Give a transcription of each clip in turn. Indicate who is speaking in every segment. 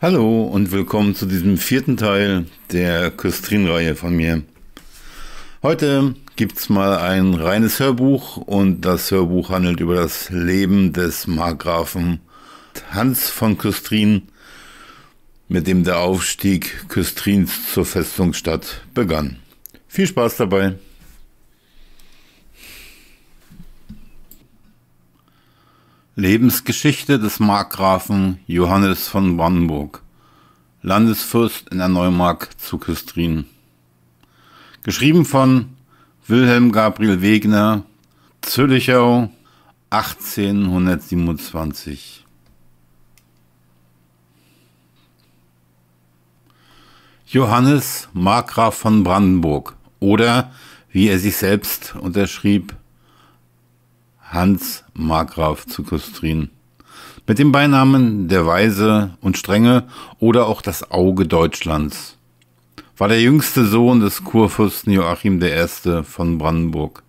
Speaker 1: Hallo und willkommen zu diesem vierten Teil der Küstrin-Reihe von mir. Heute gibt's mal ein reines Hörbuch und das Hörbuch handelt über das Leben des Markgrafen Hans von Küstrin, mit dem der Aufstieg Küstrins zur Festungsstadt begann. Viel Spaß dabei! Lebensgeschichte des Markgrafen Johannes von Brandenburg, Landesfürst in der Neumark zu Küstrin. Geschrieben von Wilhelm Gabriel Wegner, Zürichau, 1827. Johannes Markgraf von Brandenburg oder wie er sich selbst unterschrieb, Hans Markgraf zu Küstrin. Mit dem Beinamen der Weise und Strenge oder auch das Auge Deutschlands war der jüngste Sohn des Kurfürsten Joachim I. von Brandenburg.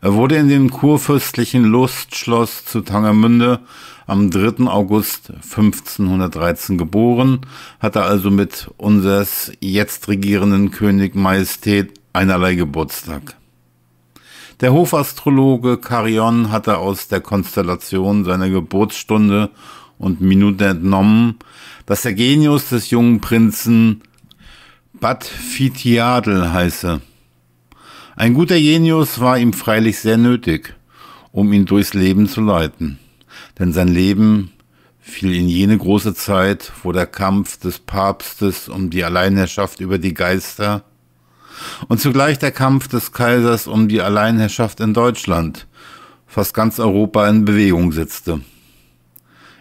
Speaker 1: Er wurde in dem kurfürstlichen Lustschloss zu Tangermünde am 3. August 1513 geboren, hatte also mit unseres jetzt regierenden König Majestät einerlei Geburtstag. Der Hofastrologe Carion hatte aus der Konstellation seiner Geburtsstunde und Minute entnommen, dass der Genius des jungen Prinzen Bad Fitiadel heiße. Ein guter Genius war ihm freilich sehr nötig, um ihn durchs Leben zu leiten, denn sein Leben fiel in jene große Zeit, wo der Kampf des Papstes um die Alleinherrschaft über die Geister und zugleich der Kampf des Kaisers um die Alleinherrschaft in Deutschland, fast ganz Europa in Bewegung setzte.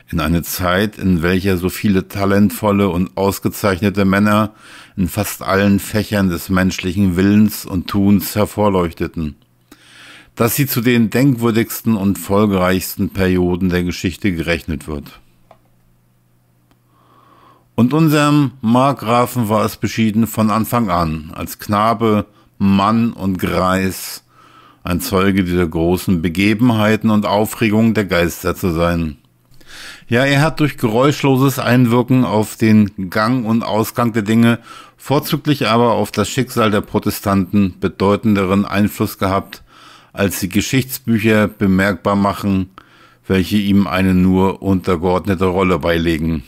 Speaker 1: In eine Zeit, in welcher so viele talentvolle und ausgezeichnete Männer in fast allen Fächern des menschlichen Willens und Tuns hervorleuchteten. Dass sie zu den denkwürdigsten und folgereichsten Perioden der Geschichte gerechnet wird. Und unserem Markgrafen war es beschieden von Anfang an, als Knabe, Mann und Greis, ein Zeuge dieser großen Begebenheiten und Aufregung der Geister zu sein. Ja, er hat durch geräuschloses Einwirken auf den Gang und Ausgang der Dinge, vorzüglich aber auf das Schicksal der Protestanten bedeutenderen Einfluss gehabt, als die Geschichtsbücher bemerkbar machen, welche ihm eine nur untergeordnete Rolle beilegen.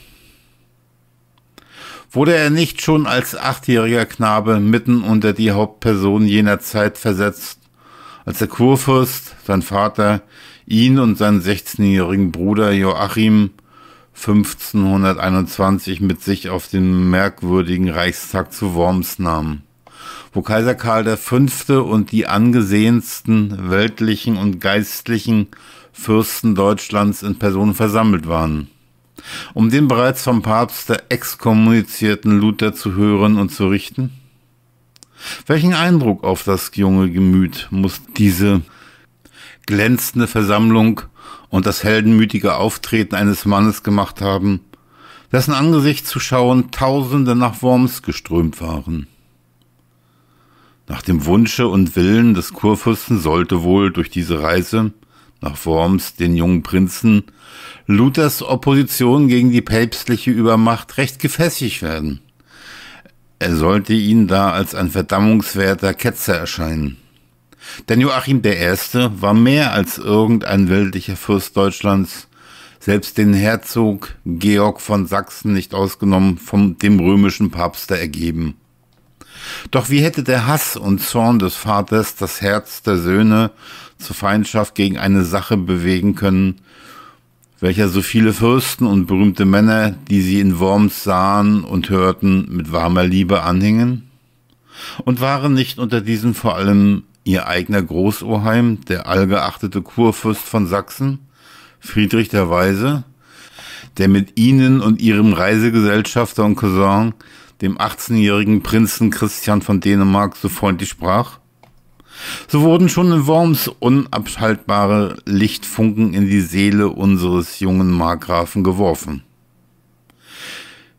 Speaker 1: Wurde er nicht schon als achtjähriger Knabe mitten unter die Hauptpersonen jener Zeit versetzt, als der Kurfürst, sein Vater, ihn und seinen 16-jährigen Bruder Joachim 1521 mit sich auf den merkwürdigen Reichstag zu Worms nahm, wo Kaiser Karl V. und die angesehensten weltlichen und geistlichen Fürsten Deutschlands in Person versammelt waren um den bereits vom Papste exkommunizierten Luther zu hören und zu richten? Welchen Eindruck auf das junge Gemüt muss diese glänzende Versammlung und das heldenmütige Auftreten eines Mannes gemacht haben, dessen Angesicht zu schauen Tausende nach Worms geströmt waren? Nach dem Wunsche und Willen des Kurfürsten sollte wohl durch diese Reise nach Worms den jungen Prinzen Luthers Opposition gegen die päpstliche Übermacht recht gefässig werden. Er sollte ihnen da als ein verdammungswerter Ketzer erscheinen. Denn Joachim I. war mehr als irgendein weltlicher Fürst Deutschlands, selbst den Herzog Georg von Sachsen nicht ausgenommen, vom dem römischen Papste ergeben. Doch wie hätte der Hass und Zorn des Vaters das Herz der Söhne zur Feindschaft gegen eine Sache bewegen können, welcher so viele Fürsten und berühmte Männer, die sie in Worms sahen und hörten, mit warmer Liebe anhingen? Und waren nicht unter diesen vor allem ihr eigener Großoheim, der allgeachtete Kurfürst von Sachsen, Friedrich der Weise, der mit ihnen und ihrem Reisegesellschafter und Cousin, dem 18-jährigen Prinzen Christian von Dänemark, so freundlich sprach? So wurden schon in Worms unabschaltbare Lichtfunken in die Seele unseres jungen Markgrafen geworfen.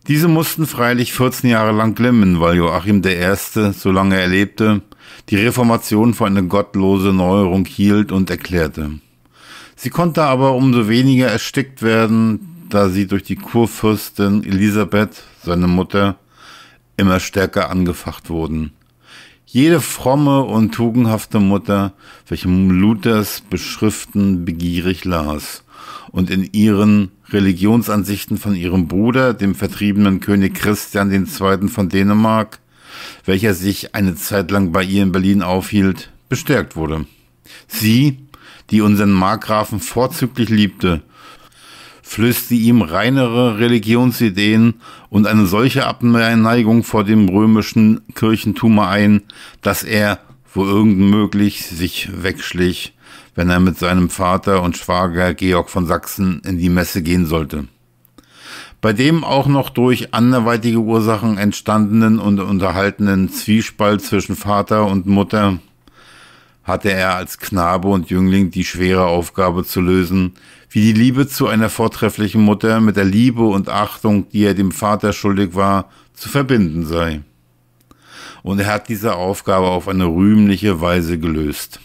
Speaker 1: Diese mussten freilich 14 Jahre lang glimmen, weil Joachim I., solange er lebte, die Reformation für eine gottlose Neuerung hielt und erklärte. Sie konnte aber umso weniger erstickt werden, da sie durch die Kurfürstin Elisabeth, seine Mutter, immer stärker angefacht wurden. Jede fromme und tugendhafte Mutter, welche Luthers Beschriften begierig las und in ihren Religionsansichten von ihrem Bruder, dem vertriebenen König Christian II. von Dänemark, welcher sich eine Zeit lang bei ihr in Berlin aufhielt, bestärkt wurde. Sie, die unseren Markgrafen vorzüglich liebte, flößte ihm reinere Religionsideen und eine solche Abneigung vor dem römischen Kirchentum ein, dass er, wo irgend möglich, sich wegschlich, wenn er mit seinem Vater und Schwager Georg von Sachsen in die Messe gehen sollte. Bei dem auch noch durch anderweitige Ursachen entstandenen und unterhaltenen Zwiespalt zwischen Vater und Mutter hatte er als Knabe und Jüngling die schwere Aufgabe zu lösen, wie die Liebe zu einer vortrefflichen Mutter mit der Liebe und Achtung, die er dem Vater schuldig war, zu verbinden sei. Und er hat diese Aufgabe auf eine rühmliche Weise gelöst.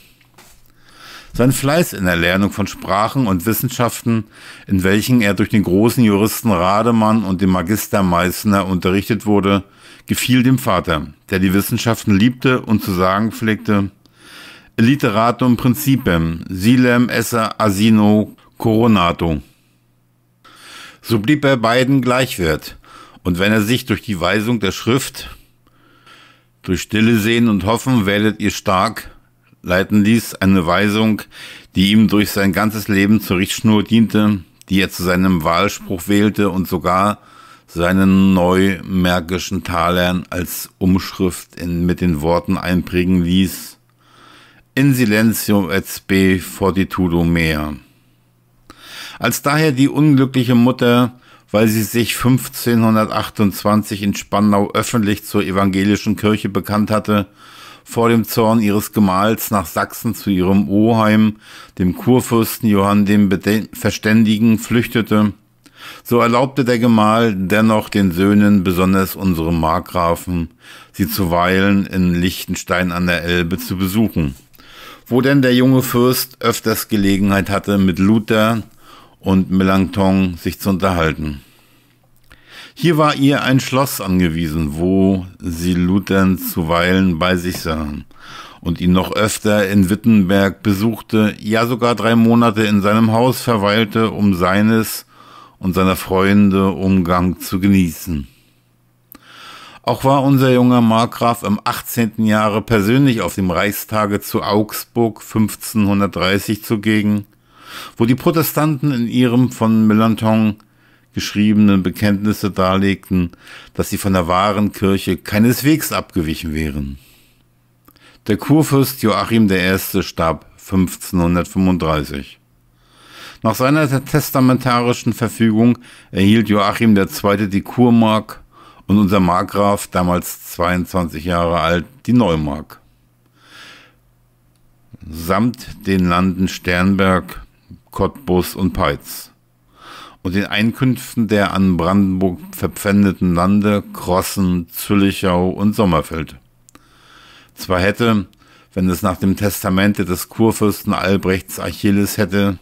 Speaker 1: Sein Fleiß in der Lernung von Sprachen und Wissenschaften, in welchen er durch den großen Juristen Rademann und den Magister Meißner unterrichtet wurde, gefiel dem Vater, der die Wissenschaften liebte und zu sagen pflegte, Literatum principem, silem esse asino Coronado. So blieb er beiden gleichwert, und wenn er sich durch die Weisung der Schrift, durch Stille sehen und hoffen werdet ihr stark, leiten ließ, eine Weisung, die ihm durch sein ganzes Leben zur Richtschnur diente, die er zu seinem Wahlspruch wählte und sogar seinen neumärkischen Talern als Umschrift in, mit den Worten einprägen ließ. In silencio et spe fortitudo mea. Als daher die unglückliche Mutter, weil sie sich 1528 in Spandau öffentlich zur evangelischen Kirche bekannt hatte, vor dem Zorn ihres Gemahls nach Sachsen zu ihrem Oheim, dem Kurfürsten Johann dem Verständigen, flüchtete, so erlaubte der Gemahl dennoch den Söhnen, besonders unserem Markgrafen, sie zuweilen in Liechtenstein an der Elbe zu besuchen, wo denn der junge Fürst öfters Gelegenheit hatte, mit Luther, und Melanchthon sich zu unterhalten. Hier war ihr ein Schloss angewiesen, wo sie Luthern zuweilen bei sich sahen und ihn noch öfter in Wittenberg besuchte, ja sogar drei Monate in seinem Haus verweilte, um seines und seiner Freunde Umgang zu genießen. Auch war unser junger Markgraf im 18. Jahre persönlich auf dem Reichstage zu Augsburg 1530 zugegen, wo die Protestanten in ihrem von Melanchthon geschriebenen Bekenntnisse darlegten, dass sie von der wahren Kirche keineswegs abgewichen wären. Der Kurfürst Joachim I. starb 1535. Nach seiner testamentarischen Verfügung erhielt Joachim II. die Kurmark und unser Markgraf, damals 22 Jahre alt, die Neumark. Samt den Landen Sternberg, Cottbus und Peitz und den Einkünften der an Brandenburg verpfändeten Lande Crossen, Züllichau und Sommerfeld. Zwar hätte, wenn es nach dem Testamente des Kurfürsten Albrechts Achilles hätte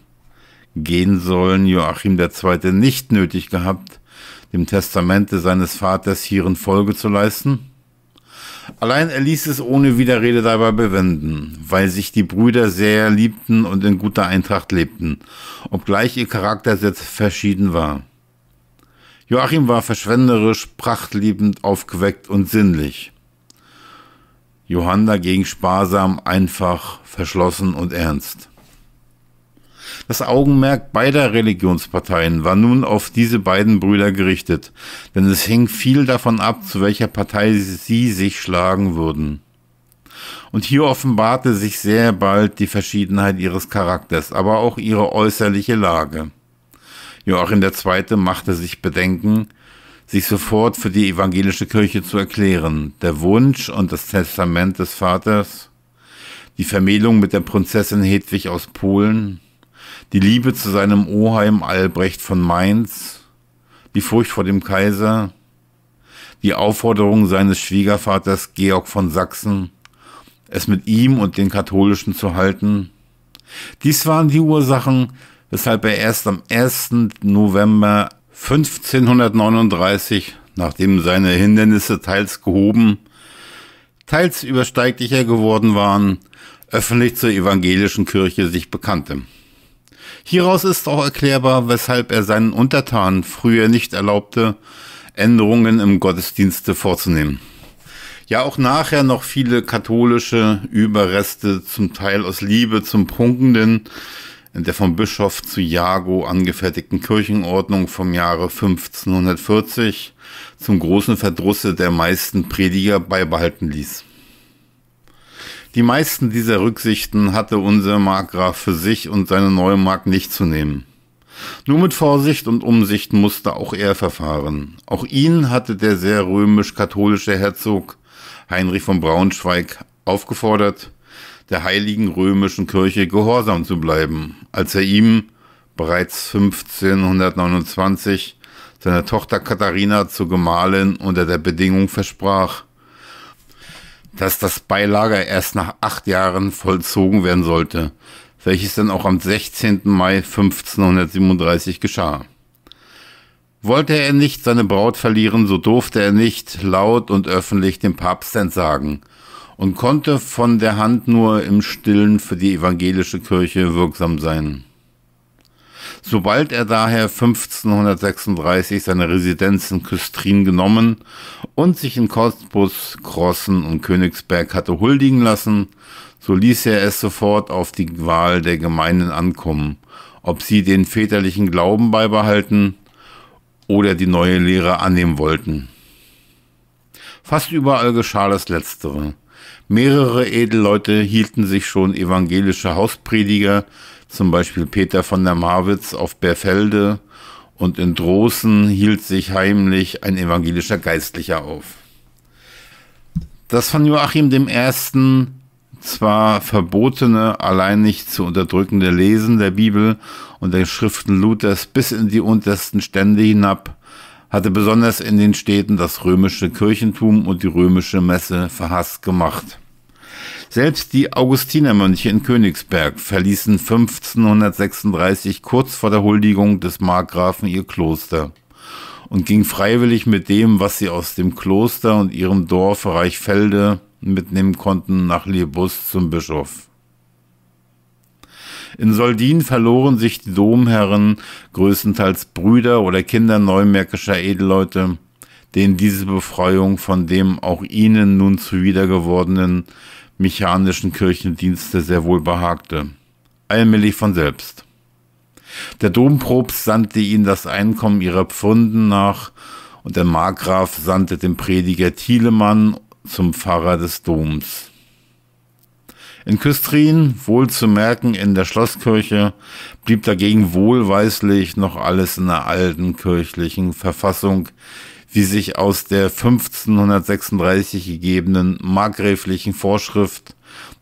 Speaker 1: gehen sollen, Joachim II. nicht nötig gehabt, dem Testamente seines Vaters hierin Folge zu leisten, Allein er ließ es ohne Widerrede dabei bewenden, weil sich die Brüder sehr liebten und in guter Eintracht lebten, obgleich ihr Charakter sehr verschieden war. Joachim war verschwenderisch, prachtliebend, aufgeweckt und sinnlich. Johann dagegen sparsam, einfach, verschlossen und ernst. Das Augenmerk beider Religionsparteien war nun auf diese beiden Brüder gerichtet, denn es hing viel davon ab, zu welcher Partei sie sich schlagen würden. Und hier offenbarte sich sehr bald die Verschiedenheit ihres Charakters, aber auch ihre äußerliche Lage. Joachim II. machte sich Bedenken, sich sofort für die evangelische Kirche zu erklären. Der Wunsch und das Testament des Vaters, die Vermählung mit der Prinzessin Hedwig aus Polen, die Liebe zu seinem Oheim Albrecht von Mainz, die Furcht vor dem Kaiser, die Aufforderung seines Schwiegervaters Georg von Sachsen, es mit ihm und den Katholischen zu halten. Dies waren die Ursachen, weshalb er erst am 1. November 1539, nachdem seine Hindernisse teils gehoben, teils übersteiglicher geworden waren, öffentlich zur evangelischen Kirche sich bekannte. Hieraus ist auch erklärbar, weshalb er seinen Untertanen früher nicht erlaubte, Änderungen im Gottesdienste vorzunehmen. Ja, auch nachher noch viele katholische Überreste, zum Teil aus Liebe zum Prunkenden, in der vom Bischof zu Jago angefertigten Kirchenordnung vom Jahre 1540 zum großen Verdrusse der meisten Prediger beibehalten ließ. Die meisten dieser Rücksichten hatte unser Markgraf für sich und seine neue Mark nicht zu nehmen. Nur mit Vorsicht und Umsicht musste auch er verfahren. Auch ihn hatte der sehr römisch-katholische Herzog Heinrich von Braunschweig aufgefordert, der heiligen römischen Kirche gehorsam zu bleiben, als er ihm bereits 1529 seine Tochter Katharina zur Gemahlin unter der Bedingung versprach, dass das Beilager erst nach acht Jahren vollzogen werden sollte, welches dann auch am 16. Mai 1537 geschah. Wollte er nicht seine Braut verlieren, so durfte er nicht laut und öffentlich dem Papst entsagen und konnte von der Hand nur im stillen für die evangelische Kirche wirksam sein. Sobald er daher 1536 seine Residenz in Küstrin genommen und sich in Cottbus, Crossen und Königsberg hatte huldigen lassen, so ließ er es sofort auf die Wahl der Gemeinden ankommen, ob sie den väterlichen Glauben beibehalten oder die neue Lehre annehmen wollten. Fast überall geschah das Letztere. Mehrere Edelleute hielten sich schon evangelische Hausprediger zum Beispiel Peter von der Marwitz auf Berfelde und in Droßen hielt sich heimlich ein evangelischer Geistlicher auf. Das von Joachim I. zwar verbotene, allein nicht zu unterdrückende Lesen der Bibel und der Schriften Luthers bis in die untersten Stände hinab, hatte besonders in den Städten das römische Kirchentum und die römische Messe verhasst gemacht. Selbst die Augustinermönche in Königsberg verließen 1536 kurz vor der Huldigung des Markgrafen ihr Kloster und gingen freiwillig mit dem, was sie aus dem Kloster und ihrem Dorf Reichfelde mitnehmen konnten, nach Liebus zum Bischof. In Soldin verloren sich die Domherren, größtenteils Brüder oder Kinder neumärkischer Edelleute, denen diese Befreiung von dem auch ihnen nun zuwider gewordenen mechanischen Kirchendienste sehr wohl behagte. Allmählich von selbst. Der Dompropst sandte ihnen das Einkommen ihrer Pfunden nach und der Markgraf sandte den Prediger Thielemann zum Pfarrer des Doms. In Küstrin, wohl zu merken in der Schlosskirche, blieb dagegen wohlweislich noch alles in der alten kirchlichen Verfassung, die sich aus der 1536 gegebenen markgräflichen Vorschrift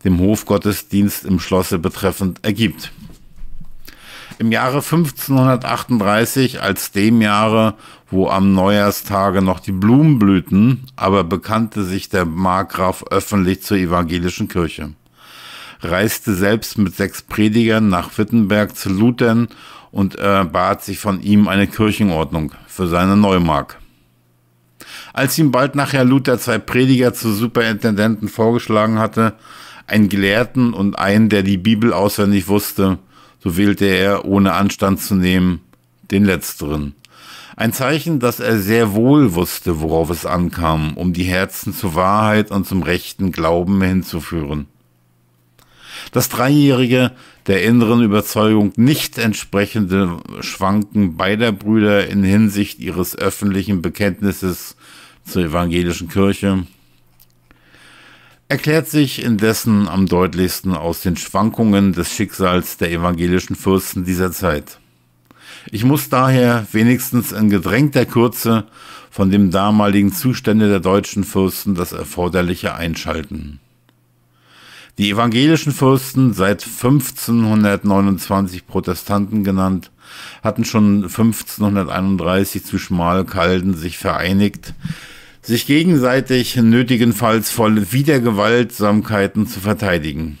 Speaker 1: dem Hofgottesdienst im Schlosse betreffend ergibt. Im Jahre 1538, als dem Jahre, wo am Neujahrstage noch die Blumen blühten, aber bekannte sich der Markgraf öffentlich zur evangelischen Kirche, reiste selbst mit sechs Predigern nach Wittenberg zu Luthern und erbat äh, sich von ihm eine Kirchenordnung für seine Neumark als ihm bald nachher Luther zwei Prediger zu Superintendenten vorgeschlagen hatte, einen Gelehrten und einen, der die Bibel auswendig wusste, so wählte er, ohne Anstand zu nehmen, den letzteren. Ein Zeichen, dass er sehr wohl wusste, worauf es ankam, um die Herzen zur Wahrheit und zum rechten Glauben hinzuführen. Das Dreijährige der inneren Überzeugung nicht entsprechende Schwanken beider Brüder in Hinsicht ihres öffentlichen Bekenntnisses zur evangelischen Kirche erklärt sich indessen am deutlichsten aus den Schwankungen des Schicksals der evangelischen Fürsten dieser Zeit. Ich muss daher wenigstens in gedrängter Kürze von dem damaligen Zustände der deutschen Fürsten das Erforderliche einschalten. Die evangelischen Fürsten, seit 1529 Protestanten genannt, hatten schon 1531 zu Schmalkalden sich vereinigt, sich gegenseitig nötigenfalls voll Wiedergewaltsamkeiten zu verteidigen.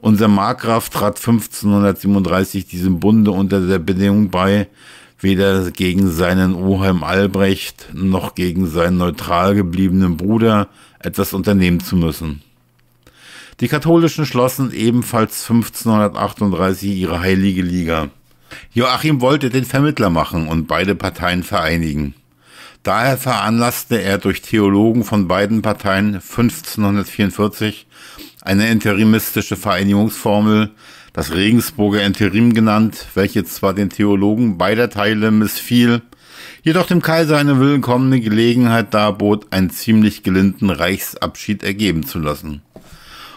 Speaker 1: Unser Markgraf trat 1537 diesem Bunde unter der Bedingung bei, weder gegen seinen Oheim Albrecht noch gegen seinen neutral gebliebenen Bruder etwas unternehmen zu müssen. Die Katholischen schlossen ebenfalls 1538 ihre Heilige Liga. Joachim wollte den Vermittler machen und beide Parteien vereinigen. Daher veranlasste er durch Theologen von beiden Parteien 1544 eine interimistische Vereinigungsformel, das Regensburger Interim genannt, welche zwar den Theologen beider Teile missfiel, jedoch dem Kaiser eine willkommene Gelegenheit darbot, einen ziemlich gelinden Reichsabschied ergeben zu lassen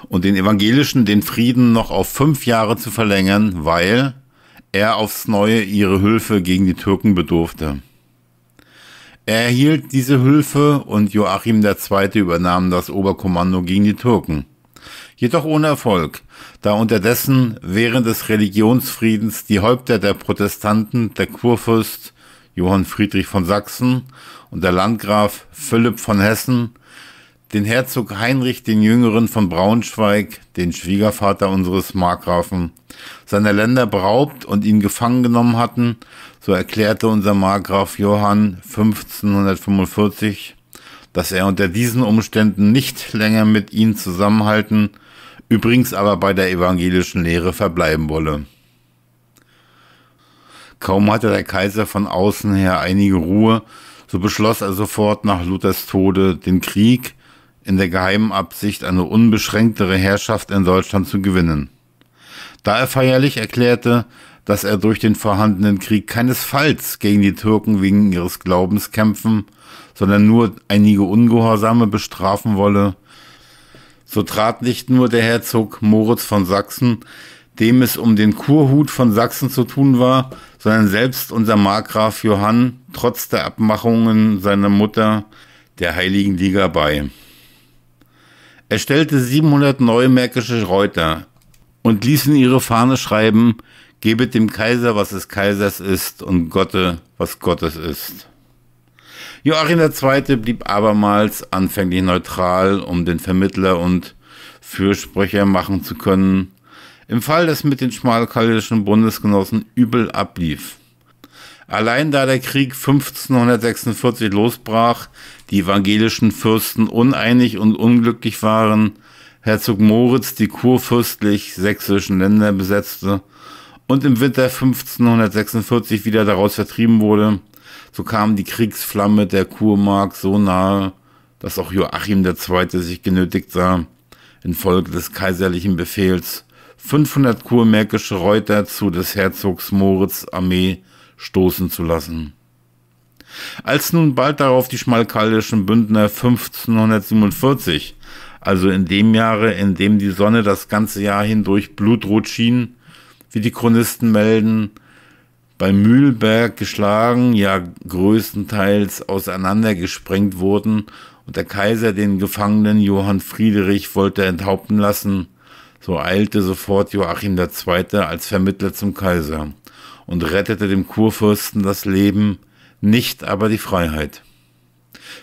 Speaker 1: und den Evangelischen den Frieden noch auf fünf Jahre zu verlängern, weil er aufs Neue ihre Hilfe gegen die Türken bedurfte. Er erhielt diese Hilfe und Joachim II. übernahm das Oberkommando gegen die Türken. Jedoch ohne Erfolg, da unterdessen während des Religionsfriedens die Häupter der Protestanten, der Kurfürst Johann Friedrich von Sachsen und der Landgraf Philipp von Hessen den Herzog Heinrich den Jüngeren von Braunschweig, den Schwiegervater unseres Markgrafen, seiner Länder beraubt und ihn gefangen genommen hatten, so erklärte unser Markgraf Johann 1545, dass er unter diesen Umständen nicht länger mit ihnen zusammenhalten, übrigens aber bei der evangelischen Lehre verbleiben wolle. Kaum hatte der Kaiser von außen her einige Ruhe, so beschloss er sofort nach Luthers Tode den Krieg, in der geheimen Absicht, eine unbeschränktere Herrschaft in Deutschland zu gewinnen. Da er feierlich erklärte, dass er durch den vorhandenen Krieg keinesfalls gegen die Türken wegen ihres Glaubens kämpfen, sondern nur einige Ungehorsame bestrafen wolle, so trat nicht nur der Herzog Moritz von Sachsen, dem es um den Kurhut von Sachsen zu tun war, sondern selbst unser Markgraf Johann, trotz der Abmachungen seiner Mutter, der Heiligen Liga bei. Er stellte 700 neue märkische Reuter und ließen ihre Fahne schreiben, gebet dem Kaiser, was des Kaisers ist und Gotte, was Gottes ist. Joachim II. blieb abermals anfänglich neutral, um den Vermittler und Fürsprecher machen zu können, im Fall, dass mit den schmalkaldischen Bundesgenossen übel ablief. Allein da der Krieg 1546 losbrach, die evangelischen Fürsten uneinig und unglücklich waren, Herzog Moritz die kurfürstlich sächsischen Länder besetzte und im Winter 1546 wieder daraus vertrieben wurde, so kam die Kriegsflamme der Kurmark so nahe, dass auch Joachim II. sich genötigt sah, infolge des kaiserlichen Befehls 500 kurmärkische Reuter zu des Herzogs Moritz Armee stoßen zu lassen. Als nun bald darauf die schmalkaldischen Bündner 1547, also in dem Jahre, in dem die Sonne das ganze Jahr hindurch blutrot schien, wie die Chronisten melden, bei Mühlberg geschlagen, ja größtenteils auseinandergesprengt wurden und der Kaiser den Gefangenen Johann Friedrich wollte enthaupten lassen, so eilte sofort Joachim II. als Vermittler zum Kaiser und rettete dem Kurfürsten das Leben, nicht aber die Freiheit.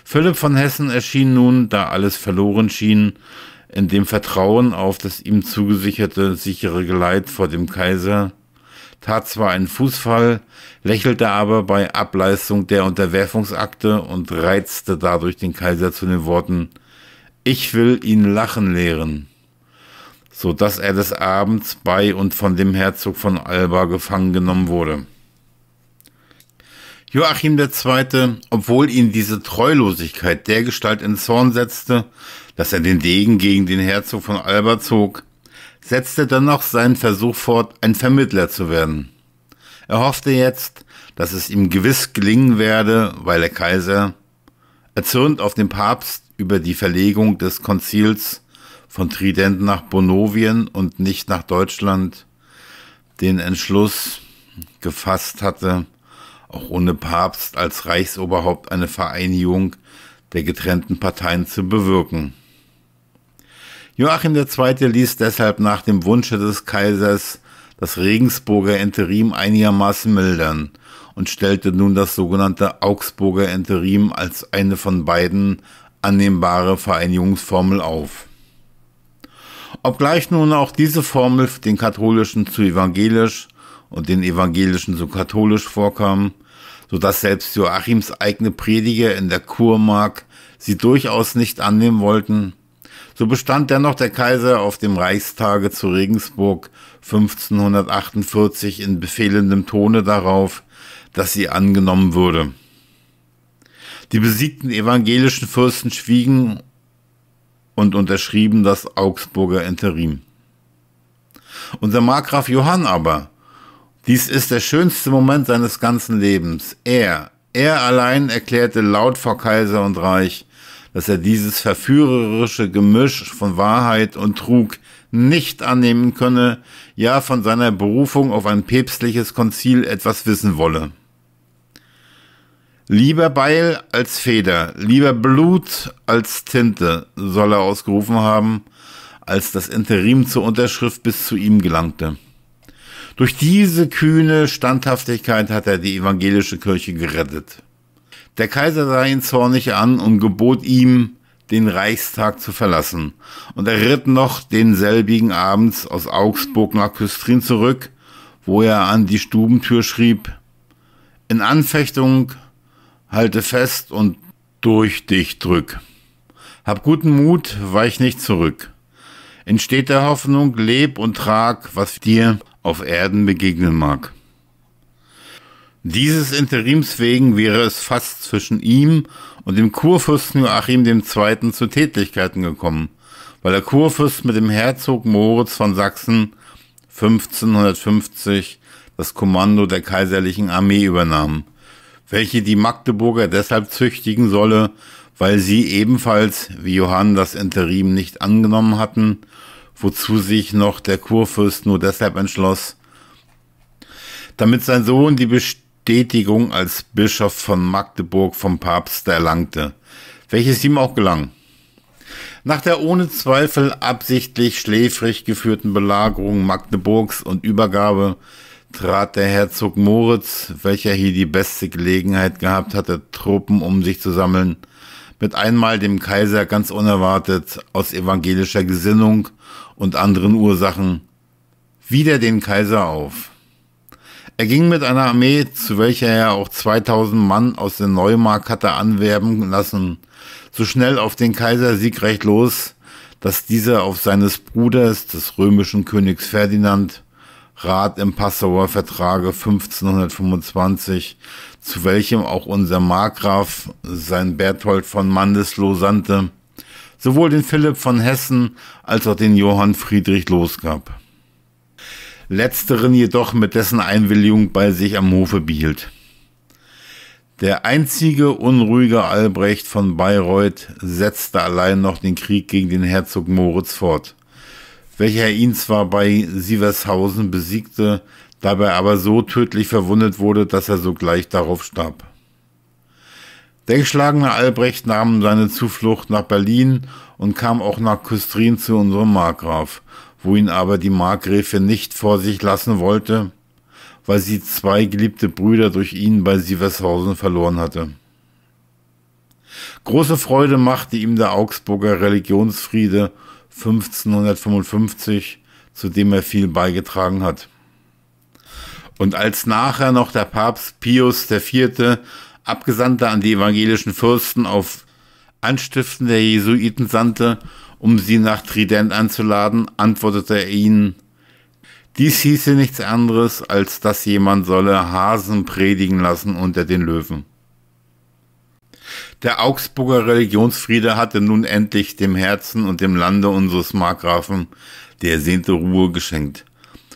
Speaker 1: Philipp von Hessen erschien nun, da alles verloren schien, in dem Vertrauen auf das ihm zugesicherte sichere Geleit vor dem Kaiser, tat zwar einen Fußfall, lächelte aber bei Ableistung der Unterwerfungsakte und reizte dadurch den Kaiser zu den Worten Ich will ihn lachen lehren so dass er des Abends bei und von dem Herzog von Alba gefangen genommen wurde. Joachim II., obwohl ihn diese Treulosigkeit dergestalt in Zorn setzte, dass er den Degen gegen den Herzog von Alba zog, setzte dennoch seinen Versuch fort, ein Vermittler zu werden. Er hoffte jetzt, dass es ihm gewiss gelingen werde, weil der Kaiser, erzürnt auf den Papst über die Verlegung des Konzils, von Trident nach Bonovien und nicht nach Deutschland den Entschluss gefasst hatte, auch ohne Papst als Reichsoberhaupt eine Vereinigung der getrennten Parteien zu bewirken. Joachim II. ließ deshalb nach dem Wunsche des Kaisers das Regensburger Interim einigermaßen mildern und stellte nun das sogenannte Augsburger Interim als eine von beiden annehmbare Vereinigungsformel auf. Obgleich nun auch diese Formel den katholischen zu evangelisch und den evangelischen zu katholisch vorkam, so dass selbst Joachims eigene Prediger in der Kurmark sie durchaus nicht annehmen wollten, so bestand dennoch der Kaiser auf dem Reichstage zu Regensburg 1548 in befehlendem Tone darauf, dass sie angenommen würde. Die besiegten evangelischen Fürsten schwiegen und unterschrieben das Augsburger Interim. Unser Markgraf Johann aber, dies ist der schönste Moment seines ganzen Lebens. Er, er allein erklärte laut vor Kaiser und Reich, dass er dieses verführerische Gemisch von Wahrheit und Trug nicht annehmen könne, ja von seiner Berufung auf ein päpstliches Konzil etwas wissen wolle. Lieber Beil als Feder, lieber Blut als Tinte, soll er ausgerufen haben, als das Interim zur Unterschrift bis zu ihm gelangte. Durch diese kühne Standhaftigkeit hat er die evangelische Kirche gerettet. Der Kaiser sah ihn zornig an und gebot ihm, den Reichstag zu verlassen. Und er ritt noch denselbigen Abends aus Augsburg nach Küstrin zurück, wo er an die Stubentür schrieb, in Anfechtung Halte fest und durch dich drück. Hab guten Mut, weich nicht zurück. In steter Hoffnung leb und trag, was dir auf Erden begegnen mag. Dieses Interims wegen wäre es fast zwischen ihm und dem Kurfürsten Joachim II. zu Tätlichkeiten gekommen, weil der Kurfürst mit dem Herzog Moritz von Sachsen 1550 das Kommando der kaiserlichen Armee übernahm welche die Magdeburger deshalb züchtigen solle, weil sie ebenfalls, wie Johann, das Interim nicht angenommen hatten, wozu sich noch der Kurfürst nur deshalb entschloss, damit sein Sohn die Bestätigung als Bischof von Magdeburg vom Papst erlangte, welches ihm auch gelang. Nach der ohne Zweifel absichtlich schläfrig geführten Belagerung Magdeburgs und Übergabe trat der Herzog Moritz, welcher hier die beste Gelegenheit gehabt hatte, Truppen um sich zu sammeln, mit einmal dem Kaiser ganz unerwartet aus evangelischer Gesinnung und anderen Ursachen wieder den Kaiser auf. Er ging mit einer Armee, zu welcher er auch 2000 Mann aus der Neumark hatte anwerben lassen, so schnell auf den Kaiser siegreich los, dass dieser auf seines Bruders, des römischen Königs Ferdinand, Rat im Passauer Vertrage 1525, zu welchem auch unser Markgraf, sein Berthold von Mandesloh sandte, sowohl den Philipp von Hessen als auch den Johann Friedrich losgab. Letzteren jedoch mit dessen Einwilligung bei sich am Hofe behielt. Der einzige unruhige Albrecht von Bayreuth setzte allein noch den Krieg gegen den Herzog Moritz fort welcher ihn zwar bei Sievershausen besiegte, dabei aber so tödlich verwundet wurde, dass er sogleich darauf starb. Der geschlagene Albrecht nahm seine Zuflucht nach Berlin und kam auch nach Küstrin zu unserem Markgraf, wo ihn aber die Markgräfin nicht vor sich lassen wollte, weil sie zwei geliebte Brüder durch ihn bei Sievershausen verloren hatte. Große Freude machte ihm der Augsburger Religionsfriede 1555, zu dem er viel beigetragen hat. Und als nachher noch der Papst Pius IV., Abgesandter an die evangelischen Fürsten auf Anstiften der Jesuiten sandte, um sie nach Trident anzuladen, antwortete er ihnen, dies hieße nichts anderes, als dass jemand solle Hasen predigen lassen unter den Löwen. Der Augsburger Religionsfriede hatte nun endlich dem Herzen und dem Lande unseres Markgrafen die ersehnte Ruhe geschenkt.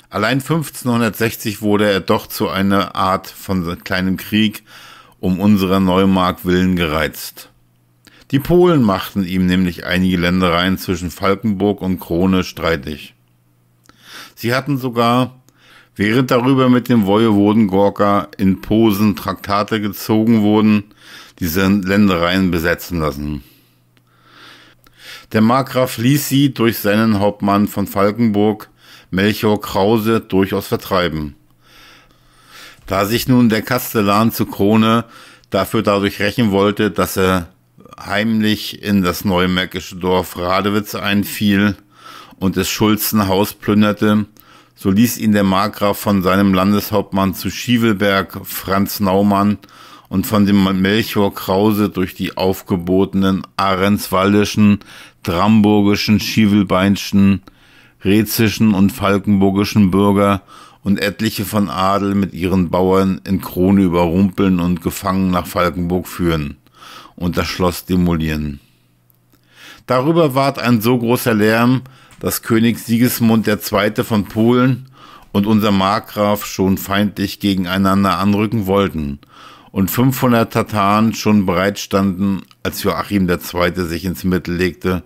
Speaker 1: Allein 1560 wurde er doch zu einer Art von kleinem Krieg um unserer Neumark willen gereizt. Die Polen machten ihm nämlich einige Ländereien zwischen Falkenburg und Krone streitig. Sie hatten sogar, während darüber mit dem Wojewoden Gorka in Posen Traktate gezogen wurden, diese Ländereien besetzen lassen. Der Markgraf ließ sie durch seinen Hauptmann von Falkenburg, Melchior Krause, durchaus vertreiben. Da sich nun der Kastellan zur Krone dafür dadurch rächen wollte, dass er heimlich in das neumärkische Dorf Radewitz einfiel und des Schulzen Haus plünderte, so ließ ihn der Markgraf von seinem Landeshauptmann zu Schivelberg, Franz Naumann, und von dem Melchior Krause durch die aufgebotenen Arenswaldischen, Dramburgischen, Schivelbeinschen, Rezischen und Falkenburgischen Bürger und etliche von Adel mit ihren Bauern in Krone überrumpeln und gefangen nach Falkenburg führen und das Schloss demolieren. Darüber ward ein so großer Lärm, dass König Sigismund II. von Polen und unser Markgraf schon feindlich gegeneinander anrücken wollten und 500 Tataren schon bereitstanden, als Joachim II. sich ins Mittel legte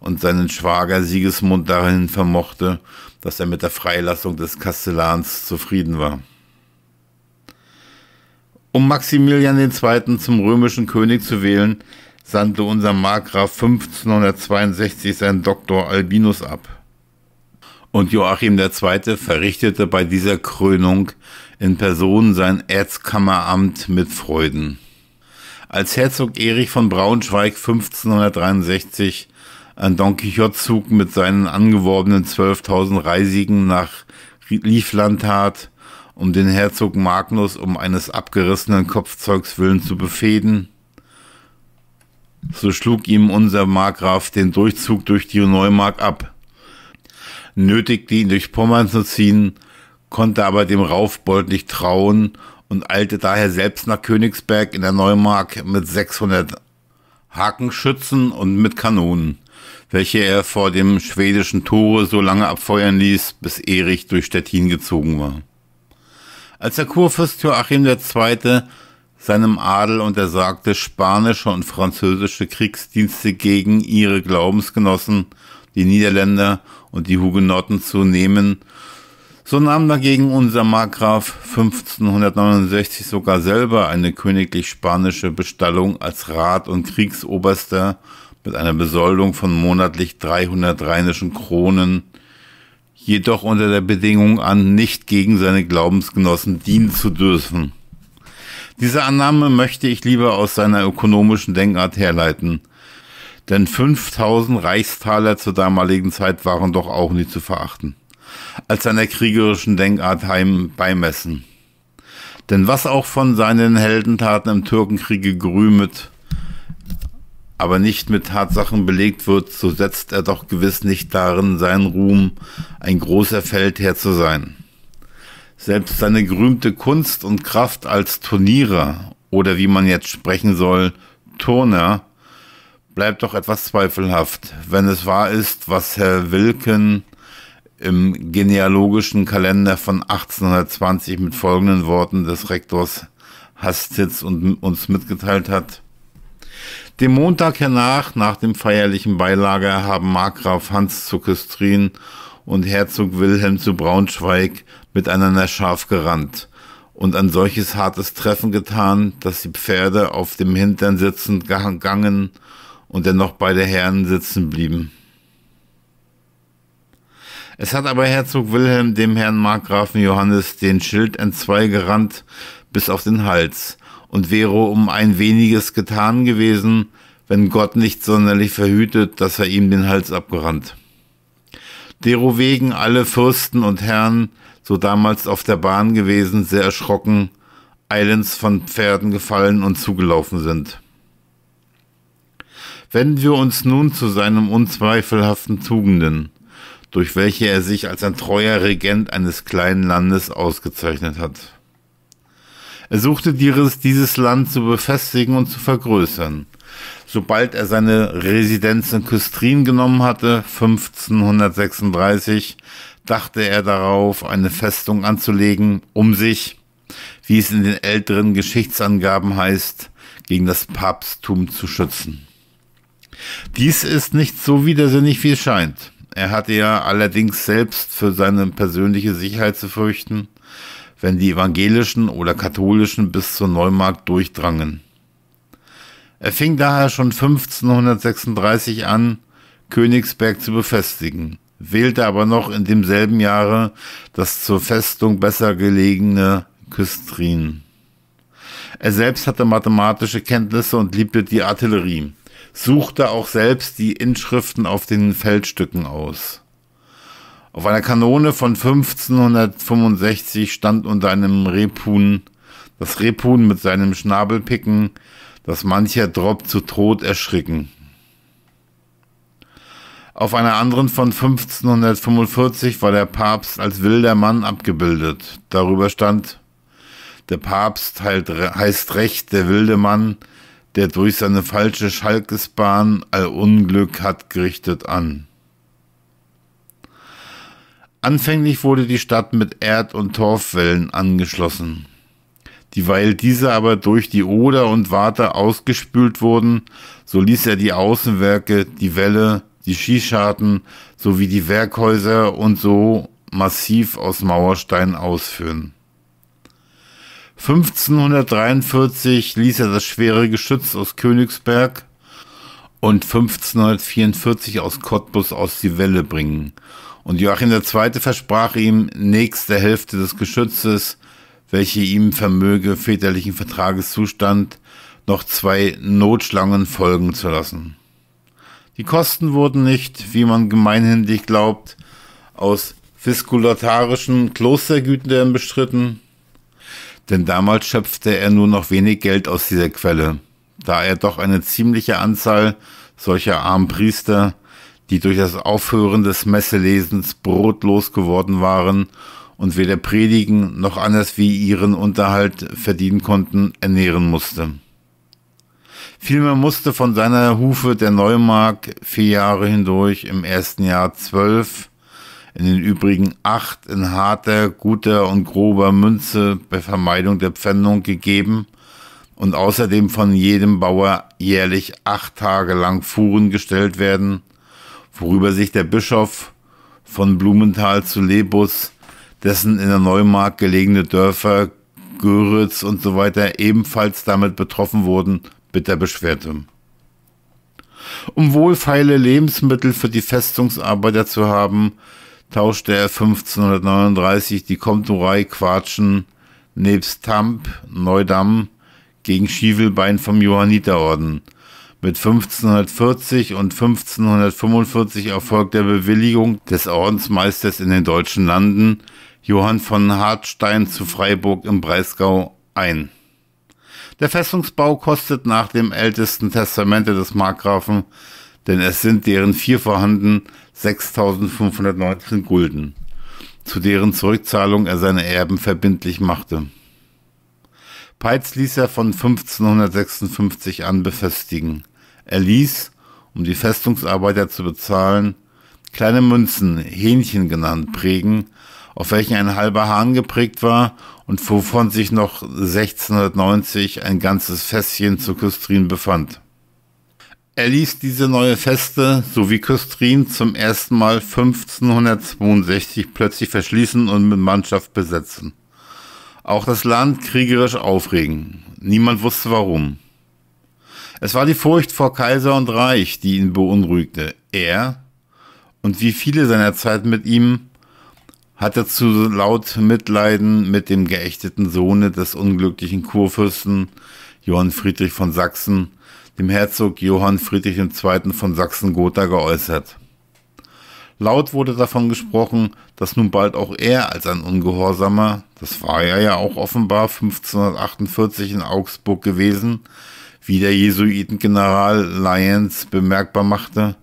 Speaker 1: und seinen Schwager Sigismund dahin vermochte, dass er mit der Freilassung des Kastellans zufrieden war. Um Maximilian II. zum römischen König zu wählen, sandte unser Markgraf 1562 seinen Doktor Albinus ab. Und Joachim II. verrichtete bei dieser Krönung in Person sein Erzkammeramt mit Freuden. Als Herzog Erich von Braunschweig 1563 an Don Quixote Zug mit seinen angeworbenen 12.000 Reisigen nach Liefland tat, um den Herzog Magnus um eines abgerissenen Kopfzeugs willen zu befehden, so schlug ihm unser Markgraf den Durchzug durch die Neumark ab, nötigte ihn durch Pommern zu ziehen konnte aber dem Raufbold nicht trauen und eilte daher selbst nach Königsberg in der Neumark mit 600 Hakenschützen und mit Kanonen, welche er vor dem schwedischen Tore so lange abfeuern ließ, bis Erich durch Stettin gezogen war. Als der Kurfürst Joachim II. seinem Adel untersagte, spanische und französische Kriegsdienste gegen ihre Glaubensgenossen, die Niederländer und die Hugenotten zu nehmen so nahm dagegen unser Markgraf 1569 sogar selber eine königlich spanische Bestallung als Rat und Kriegsoberster mit einer Besoldung von monatlich 300 rheinischen Kronen, jedoch unter der Bedingung an, nicht gegen seine Glaubensgenossen dienen zu dürfen. Diese Annahme möchte ich lieber aus seiner ökonomischen Denkart herleiten, denn 5000 Reichstaler zur damaligen Zeit waren doch auch nie zu verachten als seiner kriegerischen Denkart heim beimessen. Denn was auch von seinen Heldentaten im Türkenkriege gerühmet, aber nicht mit Tatsachen belegt wird, so setzt er doch gewiss nicht darin seinen Ruhm, ein großer Feldherr zu sein. Selbst seine gerühmte Kunst und Kraft als Turnierer oder wie man jetzt sprechen soll, Turner, bleibt doch etwas zweifelhaft, wenn es wahr ist, was Herr Wilken im genealogischen Kalender von 1820 mit folgenden Worten des Rektors Hastitz und uns mitgeteilt hat. Dem Montag hernach, nach dem feierlichen Beilager, haben Markgraf Hans zu Küstrin und Herzog Wilhelm zu Braunschweig miteinander scharf gerannt und ein solches hartes Treffen getan, dass die Pferde auf dem Hintern sitzend gegangen und dennoch beide Herren sitzen blieben. Es hat aber Herzog Wilhelm dem Herrn Markgrafen Johannes den Schild entzweigerannt bis auf den Hals und wäre um ein weniges getan gewesen, wenn Gott nicht sonderlich verhütet, dass er ihm den Hals abgerannt. Derowegen alle Fürsten und Herren, so damals auf der Bahn gewesen, sehr erschrocken, eilends von Pferden gefallen und zugelaufen sind. Wenden wir uns nun zu seinem unzweifelhaften Tugenden durch welche er sich als ein treuer Regent eines kleinen Landes ausgezeichnet hat. Er suchte dieses Land zu befestigen und zu vergrößern. Sobald er seine Residenz in Küstrin genommen hatte, 1536, dachte er darauf, eine Festung anzulegen, um sich, wie es in den älteren Geschichtsangaben heißt, gegen das Papsttum zu schützen. Dies ist nicht so widersinnig, wie es scheint. Er hatte ja allerdings selbst für seine persönliche Sicherheit zu fürchten, wenn die evangelischen oder katholischen bis zur Neumarkt durchdrangen. Er fing daher schon 1536 an, Königsberg zu befestigen, wählte aber noch in demselben Jahre das zur Festung besser gelegene Küstrin. Er selbst hatte mathematische Kenntnisse und liebte die Artillerie suchte auch selbst die Inschriften auf den Feldstücken aus. Auf einer Kanone von 1565 stand unter einem Rebhuhn, das Rebhuhn mit seinem Schnabelpicken, dass mancher Drop zu Tod erschricken. Auf einer anderen von 1545 war der Papst als wilder Mann abgebildet. Darüber stand, der Papst heißt recht, der wilde Mann, der durch seine falsche Schalkesbahn all Unglück hat gerichtet an. Anfänglich wurde die Stadt mit Erd- und Torfwellen angeschlossen. Dieweil diese aber durch die Oder und Warte ausgespült wurden, so ließ er die Außenwerke, die Wälle, die Skischaten sowie die Werkhäuser und so massiv aus Mauerstein ausführen. 1543 ließ er das schwere Geschütz aus Königsberg und 1544 aus Cottbus aus die Welle bringen. Und Joachim II. versprach ihm nächste Hälfte des Geschützes, welche ihm vermöge, väterlichen Vertrageszustand, noch zwei Notschlangen folgen zu lassen. Die Kosten wurden nicht, wie man gemeinhändig glaubt, aus fiskulatarischen Klostergütern bestritten, denn damals schöpfte er nur noch wenig Geld aus dieser Quelle, da er doch eine ziemliche Anzahl solcher armen Priester, die durch das Aufhören des Messelesens brotlos geworden waren und weder predigen noch anders wie ihren Unterhalt verdienen konnten, ernähren musste. Vielmehr musste von seiner Hufe der Neumark vier Jahre hindurch im ersten Jahr zwölf, in den übrigen acht in harter, guter und grober Münze bei Vermeidung der Pfändung gegeben und außerdem von jedem Bauer jährlich acht Tage lang Fuhren gestellt werden, worüber sich der Bischof von Blumenthal zu Lebus, dessen in der Neumark gelegene Dörfer Göritz und so weiter ebenfalls damit betroffen wurden, bitter beschwerte. Um wohlfeile Lebensmittel für die Festungsarbeiter zu haben, tauschte er 1539 die Komturei Quatschen nebst Tamp, Neudamm gegen Schievelbein vom Johanniterorden. Mit 1540 und 1545 erfolgt der Bewilligung des Ordensmeisters in den deutschen Landen, Johann von Hartstein zu Freiburg im Breisgau, ein. Der Festungsbau kostet nach dem ältesten Testamente des Markgrafen, denn es sind deren vier vorhanden, 6519 Gulden, zu deren Zurückzahlung er seine Erben verbindlich machte. Peitz ließ er von 1556 an befestigen. Er ließ, um die Festungsarbeiter zu bezahlen, kleine Münzen, Hähnchen genannt, prägen, auf welchen ein halber Hahn geprägt war und wovon sich noch 1690 ein ganzes Fässchen zu Küstrin befand. Er ließ diese neue Feste sowie Küstrin zum ersten Mal 1562 plötzlich verschließen und mit Mannschaft besetzen. Auch das Land kriegerisch aufregen. Niemand wusste warum. Es war die Furcht vor Kaiser und Reich, die ihn beunruhigte. Er und wie viele seiner Zeit mit ihm hatte zu laut Mitleiden mit dem geächteten Sohne des unglücklichen Kurfürsten Johann Friedrich von Sachsen dem Herzog Johann Friedrich II. von Sachsen-Gotha geäußert. Laut wurde davon gesprochen, dass nun bald auch er als ein Ungehorsamer, das war er ja auch offenbar 1548 in Augsburg gewesen, wie der Jesuitengeneral Lyons bemerkbar machte,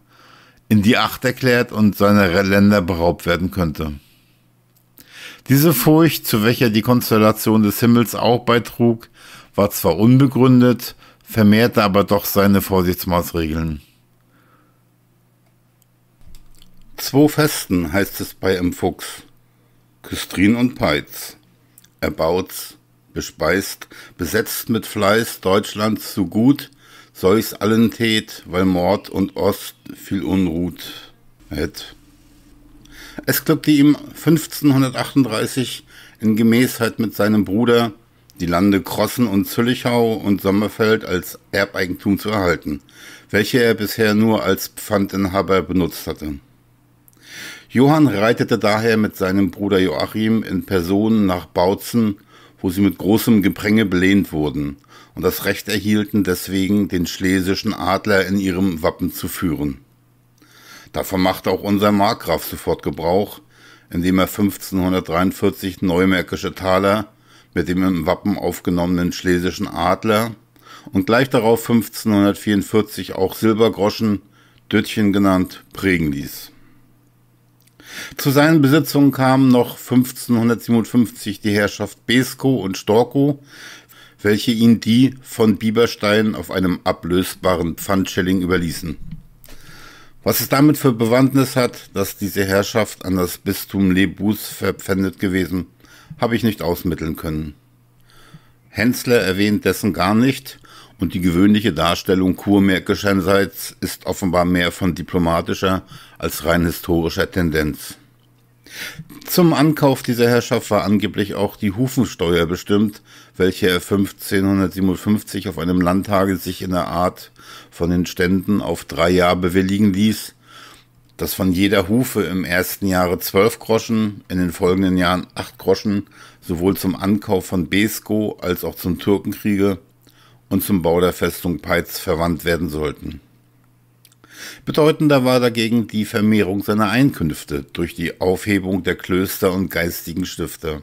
Speaker 1: in die Acht erklärt und seiner Länder beraubt werden könnte. Diese Furcht, zu welcher die Konstellation des Himmels auch beitrug, war zwar unbegründet, vermehrte aber doch seine Vorsichtsmaßregeln. Zwo Festen heißt es bei M. Fuchs. Küstrin und Peitz. Er baut's, bespeist, besetzt mit Fleiß Deutschlands zu gut, solch's allen tät, weil Mord und Ost viel Unruht hätt. Es glückte ihm 1538 in Gemäßheit mit seinem Bruder die Lande Crossen und Züllichau und Sommerfeld als Erbeigentum zu erhalten, welche er bisher nur als Pfandinhaber benutzt hatte. Johann reitete daher mit seinem Bruder Joachim in Person nach Bautzen, wo sie mit großem Gepränge belehnt wurden und das Recht erhielten, deswegen den schlesischen Adler in ihrem Wappen zu führen. Davon machte auch unser Markgraf sofort Gebrauch, indem er 1543 neumärkische Taler mit dem im Wappen aufgenommenen schlesischen Adler und gleich darauf 1544 auch Silbergroschen, Döttchen genannt, prägen ließ. Zu seinen Besitzungen kamen noch 1557 die Herrschaft Beskow und Storkow, welche ihn die von Bieberstein auf einem ablösbaren Pfandschilling überließen. Was es damit für Bewandtnis hat, dass diese Herrschaft an das Bistum Lebus verpfändet gewesen habe ich nicht ausmitteln können. Hensler erwähnt dessen gar nicht und die gewöhnliche Darstellung kurmärkischerseits ist offenbar mehr von diplomatischer als rein historischer Tendenz. Zum Ankauf dieser Herrschaft war angeblich auch die Hufensteuer bestimmt, welche er 1557 auf einem Landtage sich in der Art von den Ständen auf drei Jahre bewilligen ließ, dass von jeder Hufe im ersten Jahre zwölf Groschen, in den folgenden Jahren acht Groschen, sowohl zum Ankauf von Besko als auch zum Türkenkriege und zum Bau der Festung Peitz verwandt werden sollten. Bedeutender war dagegen die Vermehrung seiner Einkünfte durch die Aufhebung der Klöster und geistigen Stifter.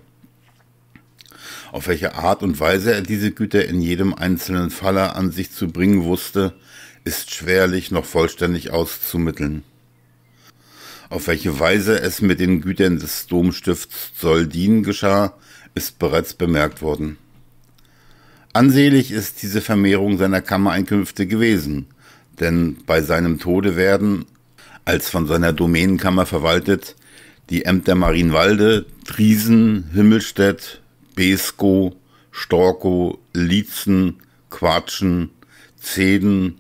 Speaker 1: Auf welche Art und Weise er diese Güter in jedem einzelnen Falle an sich zu bringen wusste, ist schwerlich noch vollständig auszumitteln. Auf welche Weise es mit den Gütern des Domstifts Soldin geschah, ist bereits bemerkt worden. Ansehlich ist diese Vermehrung seiner Kammereinkünfte gewesen, denn bei seinem Tode werden, als von seiner Domänenkammer verwaltet, die Ämter Marienwalde, Triesen, Himmelstedt, Beskow, Storkow, Lietzen, Quatschen, Zeden,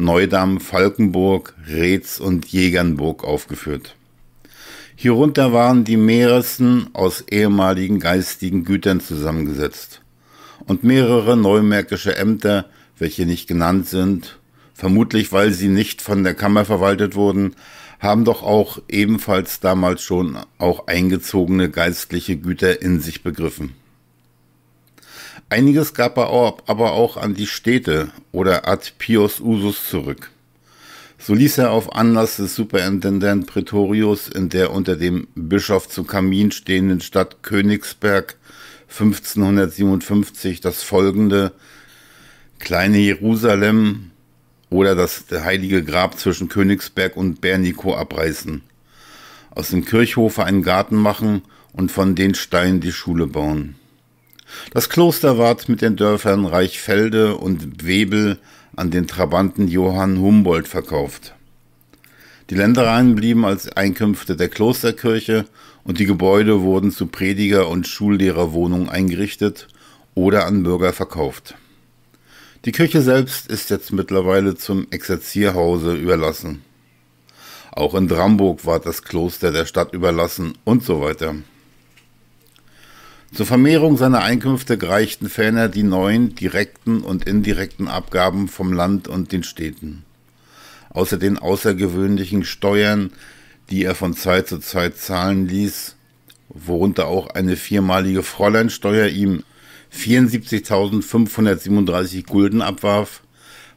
Speaker 1: Neudamm, Falkenburg, Reetz und Jägernburg aufgeführt. Hierunter waren die mehresten aus ehemaligen geistigen Gütern zusammengesetzt und mehrere neumärkische Ämter, welche nicht genannt sind, vermutlich weil sie nicht von der Kammer verwaltet wurden, haben doch auch ebenfalls damals schon auch eingezogene geistliche Güter in sich begriffen. Einiges gab er aber auch an die Städte oder ad pius usus zurück. So ließ er auf Anlass des Superintendent Pretorius in der unter dem Bischof zu Kamin stehenden Stadt Königsberg 1557 das folgende Kleine Jerusalem oder das heilige Grab zwischen Königsberg und Bernico abreißen, aus dem Kirchhofe einen Garten machen und von den Steinen die Schule bauen. Das Kloster ward mit den Dörfern Reichfelde und Webel an den Trabanten Johann Humboldt verkauft. Die Ländereien blieben als Einkünfte der Klosterkirche und die Gebäude wurden zu Prediger- und Schullehrerwohnungen eingerichtet oder an Bürger verkauft. Die Kirche selbst ist jetzt mittlerweile zum Exerzierhause überlassen. Auch in Dramburg war das Kloster der Stadt überlassen und so weiter. Zur Vermehrung seiner Einkünfte gereichten ferner die neuen direkten und indirekten Abgaben vom Land und den Städten. Außer den außergewöhnlichen Steuern, die er von Zeit zu Zeit zahlen ließ, worunter auch eine viermalige Fräuleinsteuer ihm 74.537 Gulden abwarf,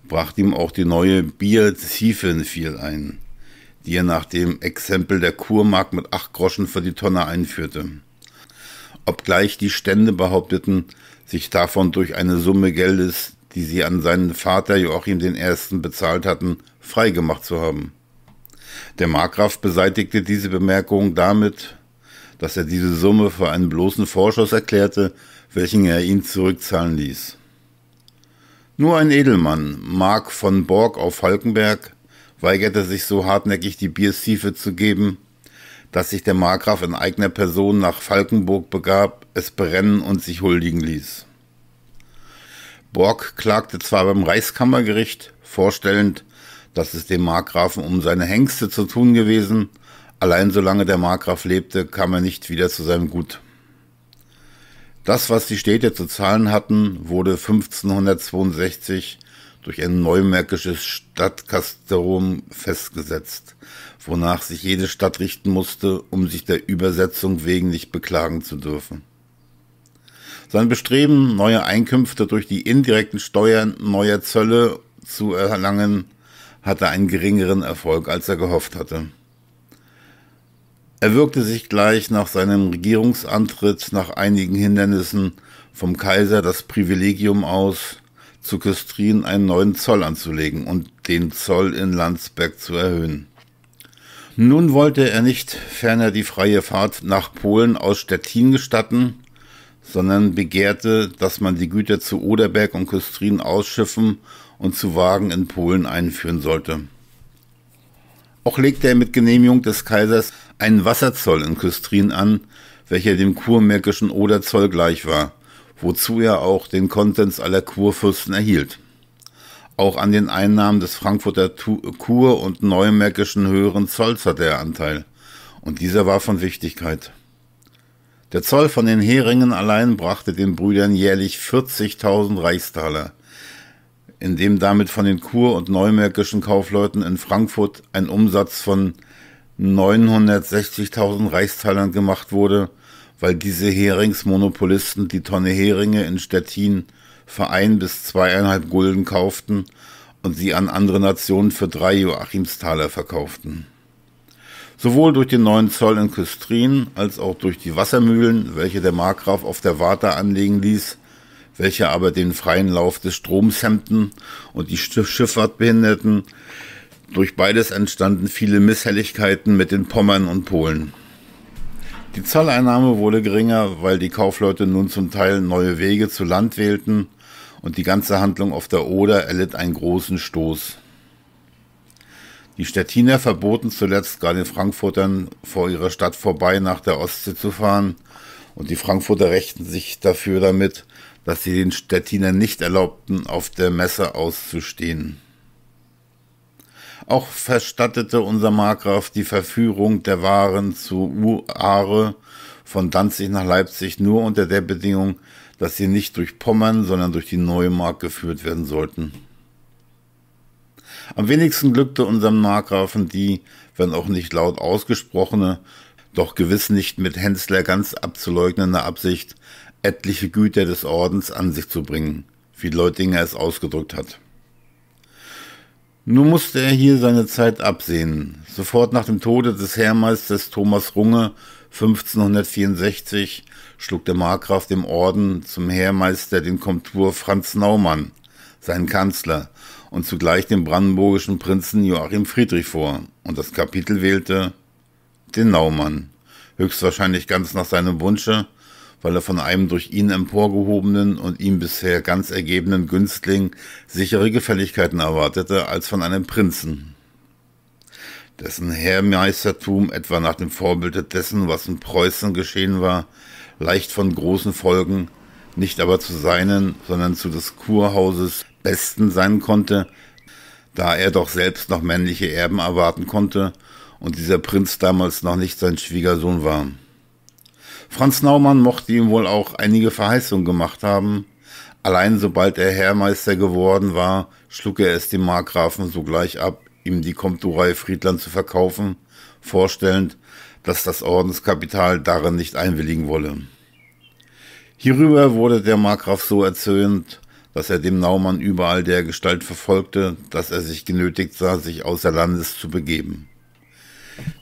Speaker 1: brachte ihm auch die neue Bier Ziefeln viel ein, die er nach dem Exempel der Kurmark mit acht Groschen für die Tonne einführte obgleich die Stände behaupteten, sich davon durch eine Summe Geldes, die sie an seinen Vater Joachim I. bezahlt hatten, freigemacht zu haben. Der Markgraf beseitigte diese Bemerkung damit, dass er diese Summe für einen bloßen Vorschuss erklärte, welchen er ihn zurückzahlen ließ. Nur ein Edelmann, Mark von Borg auf Falkenberg, weigerte sich so hartnäckig die Bierstiefe zu geben, dass sich der Markgraf in eigener Person nach Falkenburg begab, es brennen und sich huldigen ließ. Borg klagte zwar beim Reichskammergericht, vorstellend, dass es dem Markgrafen um seine Hengste zu tun gewesen, allein solange der Markgraf lebte, kam er nicht wieder zu seinem Gut. Das, was die Städte zu zahlen hatten, wurde 1562 durch ein neumärkisches Stadtkastorum festgesetzt wonach sich jede Stadt richten musste, um sich der Übersetzung wegen nicht beklagen zu dürfen. Sein Bestreben, neue Einkünfte durch die indirekten Steuern neuer Zölle zu erlangen, hatte einen geringeren Erfolg, als er gehofft hatte. Er wirkte sich gleich nach seinem Regierungsantritt nach einigen Hindernissen vom Kaiser das Privilegium aus, zu Küstrin einen neuen Zoll anzulegen und den Zoll in Landsberg zu erhöhen. Nun wollte er nicht ferner die freie Fahrt nach Polen aus Stettin gestatten, sondern begehrte, dass man die Güter zu Oderberg und Küstrin ausschiffen und zu Wagen in Polen einführen sollte. Auch legte er mit Genehmigung des Kaisers einen Wasserzoll in Küstrin an, welcher dem kurmärkischen Oderzoll gleich war, wozu er auch den Konsens aller Kurfürsten erhielt. Auch an den Einnahmen des Frankfurter Kur- und neumärkischen höheren Zolls hatte er Anteil, und dieser war von Wichtigkeit. Der Zoll von den Heringen allein brachte den Brüdern jährlich 40.000 Reichstaler, indem damit von den kur- und neumärkischen Kaufleuten in Frankfurt ein Umsatz von 960.000 Reichstalern gemacht wurde, weil diese Heringsmonopolisten die Tonne Heringe in Stettin für ein bis zweieinhalb Gulden kauften und sie an andere Nationen für drei Joachimsthaler verkauften. Sowohl durch den neuen Zoll in Küstrin als auch durch die Wassermühlen, welche der Markgraf auf der Warta anlegen ließ, welche aber den freien Lauf des Stroms hemmten und die Schifffahrt behinderten, durch beides entstanden viele Misshelligkeiten mit den Pommern und Polen. Die Zolleinnahme wurde geringer, weil die Kaufleute nun zum Teil neue Wege zu Land wählten und die ganze Handlung auf der Oder erlitt einen großen Stoß. Die Stettiner verboten zuletzt gar den Frankfurtern vor ihrer Stadt vorbei nach der Ostsee zu fahren und die Frankfurter rächten sich dafür damit, dass sie den Stettinern nicht erlaubten, auf der Messe auszustehen. Auch verstattete unser Markgraf die Verführung der Waren zu Uare von Danzig nach Leipzig nur unter der Bedingung, dass sie nicht durch Pommern, sondern durch die Neumark geführt werden sollten. Am wenigsten glückte unserem Markgrafen die, wenn auch nicht laut ausgesprochene, doch gewiss nicht mit Hensler ganz abzuleugnende Absicht, etliche Güter des Ordens an sich zu bringen, wie Leutinger es ausgedrückt hat. Nun musste er hier seine Zeit absehen. Sofort nach dem Tode des Herrmeisters Thomas Runge 1564 schlug der Markgraf dem Orden zum Heermeister den Komtur Franz Naumann, seinen Kanzler, und zugleich dem brandenburgischen Prinzen Joachim Friedrich vor, und das Kapitel wählte den Naumann, höchstwahrscheinlich ganz nach seinem Wunsche, weil er von einem durch ihn emporgehobenen und ihm bisher ganz ergebenen Günstling sichere Gefälligkeiten erwartete als von einem Prinzen dessen Herrmeistertum etwa nach dem Vorbild dessen, was in Preußen geschehen war, leicht von großen Folgen, nicht aber zu seinen, sondern zu des Kurhauses Besten sein konnte, da er doch selbst noch männliche Erben erwarten konnte und dieser Prinz damals noch nicht sein Schwiegersohn war. Franz Naumann mochte ihm wohl auch einige Verheißungen gemacht haben, allein sobald er Herrmeister geworden war, schlug er es dem Markgrafen sogleich ab, ihm die Komturei Friedland zu verkaufen, vorstellend, dass das Ordenskapital darin nicht einwilligen wolle. Hierüber wurde der Markgraf so erzöhnt, dass er dem Naumann überall der Gestalt verfolgte, dass er sich genötigt sah, sich außer Landes zu begeben.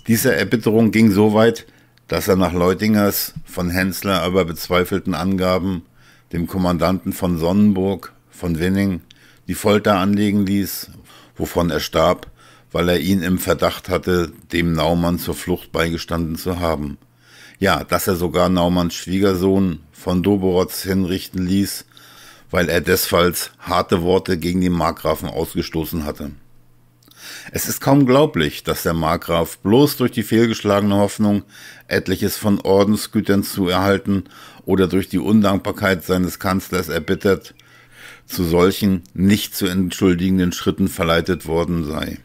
Speaker 1: Diese Erbitterung ging so weit, dass er nach Leutingers von Hensler aber bezweifelten Angaben dem Kommandanten von Sonnenburg, von Winning, die Folter anlegen ließ wovon er starb, weil er ihn im Verdacht hatte, dem Naumann zur Flucht beigestanden zu haben. Ja, dass er sogar Naumanns Schwiegersohn von Doborotz hinrichten ließ, weil er desfalls harte Worte gegen den Markgrafen ausgestoßen hatte. Es ist kaum glaublich, dass der Markgraf bloß durch die fehlgeschlagene Hoffnung, etliches von Ordensgütern zu erhalten oder durch die Undankbarkeit seines Kanzlers erbittert, zu solchen nicht zu entschuldigenden Schritten verleitet worden sei.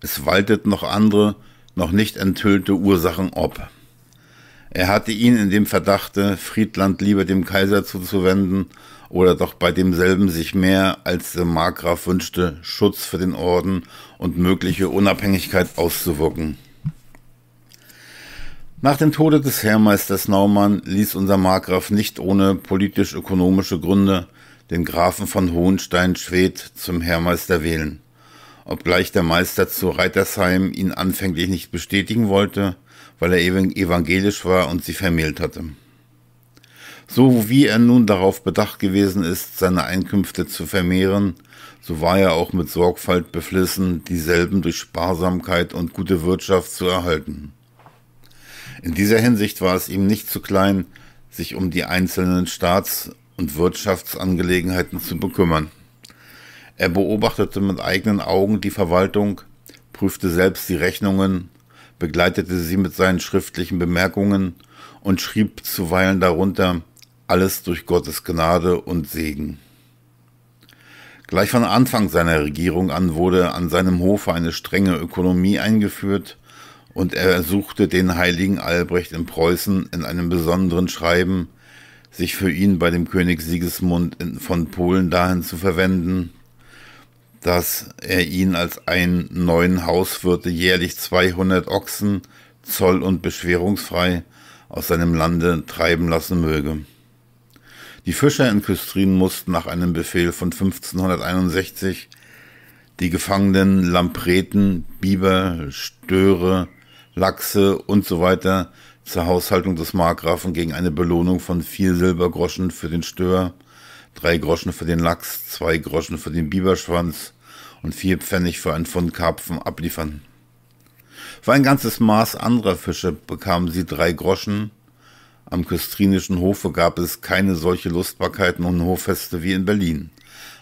Speaker 1: Es waltet noch andere, noch nicht enthüllte Ursachen ob. Er hatte ihn in dem Verdachte, Friedland lieber dem Kaiser zuzuwenden oder doch bei demselben sich mehr, als der Markgraf wünschte, Schutz für den Orden und mögliche Unabhängigkeit auszuwirken. Nach dem Tode des Heermeisters Naumann ließ unser Markgraf nicht ohne politisch-ökonomische Gründe den Grafen von Hohenstein-Schwedt zum Herrmeister wählen. Obgleich der Meister zu Reitersheim ihn anfänglich nicht bestätigen wollte, weil er evangelisch war und sie vermählt hatte. So wie er nun darauf bedacht gewesen ist, seine Einkünfte zu vermehren, so war er auch mit Sorgfalt beflissen, dieselben durch Sparsamkeit und gute Wirtschaft zu erhalten. In dieser Hinsicht war es ihm nicht zu klein, sich um die einzelnen Staats- und Wirtschaftsangelegenheiten zu bekümmern. Er beobachtete mit eigenen Augen die Verwaltung, prüfte selbst die Rechnungen, begleitete sie mit seinen schriftlichen Bemerkungen und schrieb zuweilen darunter alles durch Gottes Gnade und Segen. Gleich von Anfang seiner Regierung an wurde an seinem Hofe eine strenge Ökonomie eingeführt und er ersuchte den heiligen Albrecht in Preußen in einem besonderen Schreiben sich für ihn bei dem König Sigismund von Polen dahin zu verwenden, dass er ihn als einen neuen Hauswirte jährlich 200 Ochsen, zoll- und beschwerungsfrei, aus seinem Lande treiben lassen möge. Die Fischer in Küstrin mussten nach einem Befehl von 1561 die gefangenen Lampreten, Biber, Störe, Lachse usw. so zur Haushaltung des Markgrafen gegen eine Belohnung von vier Silbergroschen für den Stör, drei Groschen für den Lachs, zwei Groschen für den Biberschwanz und vier Pfennig für einen Pfund Karpfen abliefern. Für ein ganzes Maß anderer Fische bekamen sie drei Groschen. Am küstrinischen Hofe gab es keine solche Lustbarkeiten und Hoffeste wie in Berlin,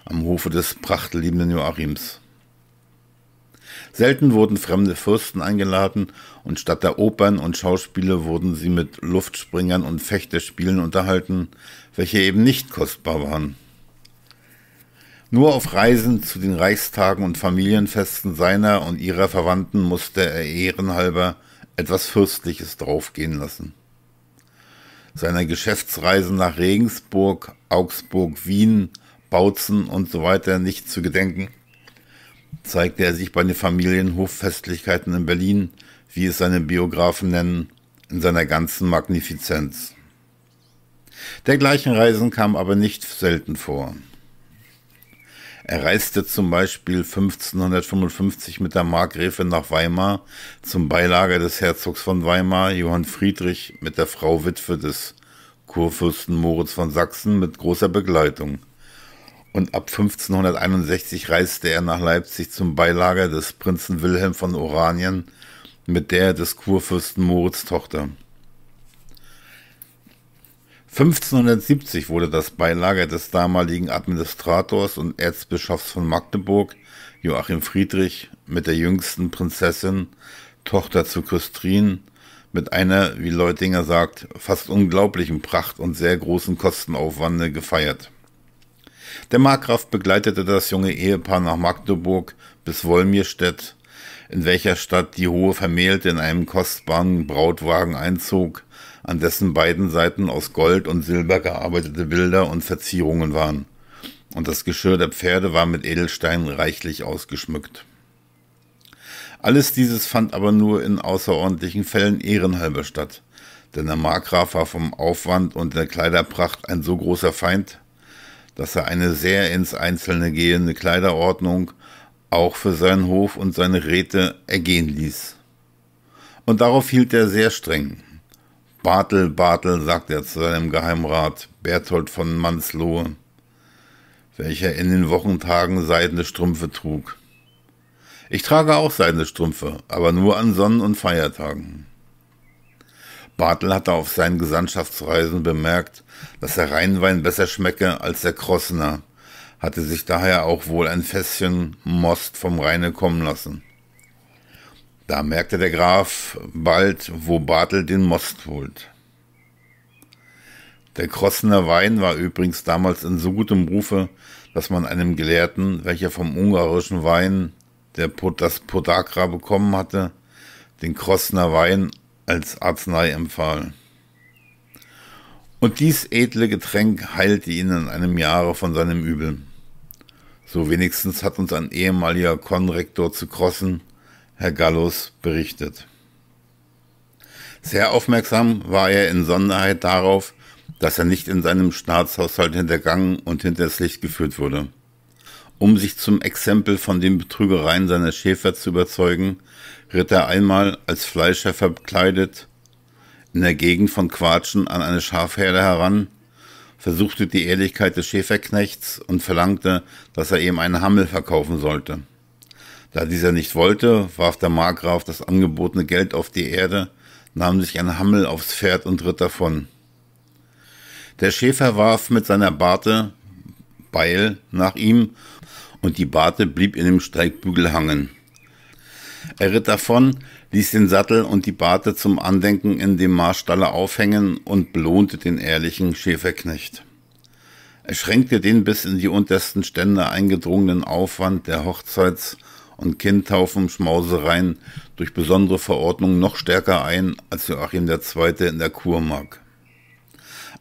Speaker 1: am Hofe des prachtliebenden Joachims. Selten wurden fremde Fürsten eingeladen und statt der Opern und Schauspiele wurden sie mit Luftspringern und Fechterspielen unterhalten, welche eben nicht kostbar waren. Nur auf Reisen zu den Reichstagen und Familienfesten seiner und ihrer Verwandten musste er ehrenhalber etwas Fürstliches draufgehen lassen. Seiner Geschäftsreisen nach Regensburg, Augsburg, Wien, Bautzen und so weiter nicht zu gedenken, zeigte er sich bei den Familienhoffestlichkeiten in Berlin, wie es seine Biografen nennen, in seiner ganzen Magnifizenz. Dergleichen Reisen kam aber nicht selten vor. Er reiste zum Beispiel 1555 mit der Markgräfin nach Weimar zum Beilager des Herzogs von Weimar, Johann Friedrich, mit der Frau Witwe des Kurfürsten Moritz von Sachsen mit großer Begleitung und ab 1561 reiste er nach Leipzig zum Beilager des Prinzen Wilhelm von Oranien mit der des Kurfürsten Moritz Tochter. 1570 wurde das Beilager des damaligen Administrators und Erzbischofs von Magdeburg, Joachim Friedrich, mit der jüngsten Prinzessin, Tochter zu Küstrin, mit einer, wie Leutinger sagt, fast unglaublichen Pracht und sehr großen Kostenaufwande gefeiert. Der Markgraf begleitete das junge Ehepaar nach Magdeburg bis Wolmirstedt, in welcher Stadt die hohe Vermählte in einem kostbaren Brautwagen einzog, an dessen beiden Seiten aus Gold und Silber gearbeitete Bilder und Verzierungen waren, und das Geschirr der Pferde war mit Edelsteinen reichlich ausgeschmückt. Alles dieses fand aber nur in außerordentlichen Fällen ehrenhalber statt, denn der Markgraf war vom Aufwand und der Kleiderpracht ein so großer Feind, dass er eine sehr ins Einzelne gehende Kleiderordnung auch für seinen Hof und seine Räte ergehen ließ. Und darauf hielt er sehr streng. Bartel, Bartel, sagte er zu seinem Geheimrat Berthold von Manslohe, welcher in den Wochentagen seidene Strümpfe trug. Ich trage auch seidene Strümpfe, aber nur an Sonnen- und Feiertagen. Bartel hatte auf seinen Gesandtschaftsreisen bemerkt, dass der Rheinwein besser schmecke als der Krossener, hatte sich daher auch wohl ein Fässchen Most vom Rheine kommen lassen. Da merkte der Graf bald, wo Bartel den Most holt. Der Krossener Wein war übrigens damals in so gutem Rufe, dass man einem Gelehrten, welcher vom ungarischen Wein der Pot das Podagra bekommen hatte, den Krossener Wein als Arznei empfahl. Und dies edle Getränk heilte ihn in einem Jahre von seinem Übel. So wenigstens hat uns ein ehemaliger Konrektor zu Krossen, Herr Gallus, berichtet. Sehr aufmerksam war er in Sonderheit darauf, dass er nicht in seinem Staatshaushalt hintergangen und hinters Licht geführt wurde. Um sich zum Exempel von den Betrügereien seiner Schäfer zu überzeugen, ritt er einmal als Fleischer verkleidet in der Gegend von Quatschen an eine Schafherde heran, versuchte die Ehrlichkeit des Schäferknechts und verlangte, dass er ihm einen Hammel verkaufen sollte. Da dieser nicht wollte, warf der Markgraf das angebotene Geld auf die Erde, nahm sich ein Hammel aufs Pferd und ritt davon. Der Schäfer warf mit seiner Barte Beil nach ihm und die Barte blieb in dem Steigbügel hangen. Er ritt davon, ließ den Sattel und die Barte zum Andenken in dem Marstalle aufhängen und belohnte den ehrlichen Schäferknecht. Er schränkte den bis in die untersten Stände eingedrungenen Aufwand der Hochzeits- und Kindtaufenschmausereien durch besondere Verordnungen noch stärker ein als Joachim II. in der Kurmark.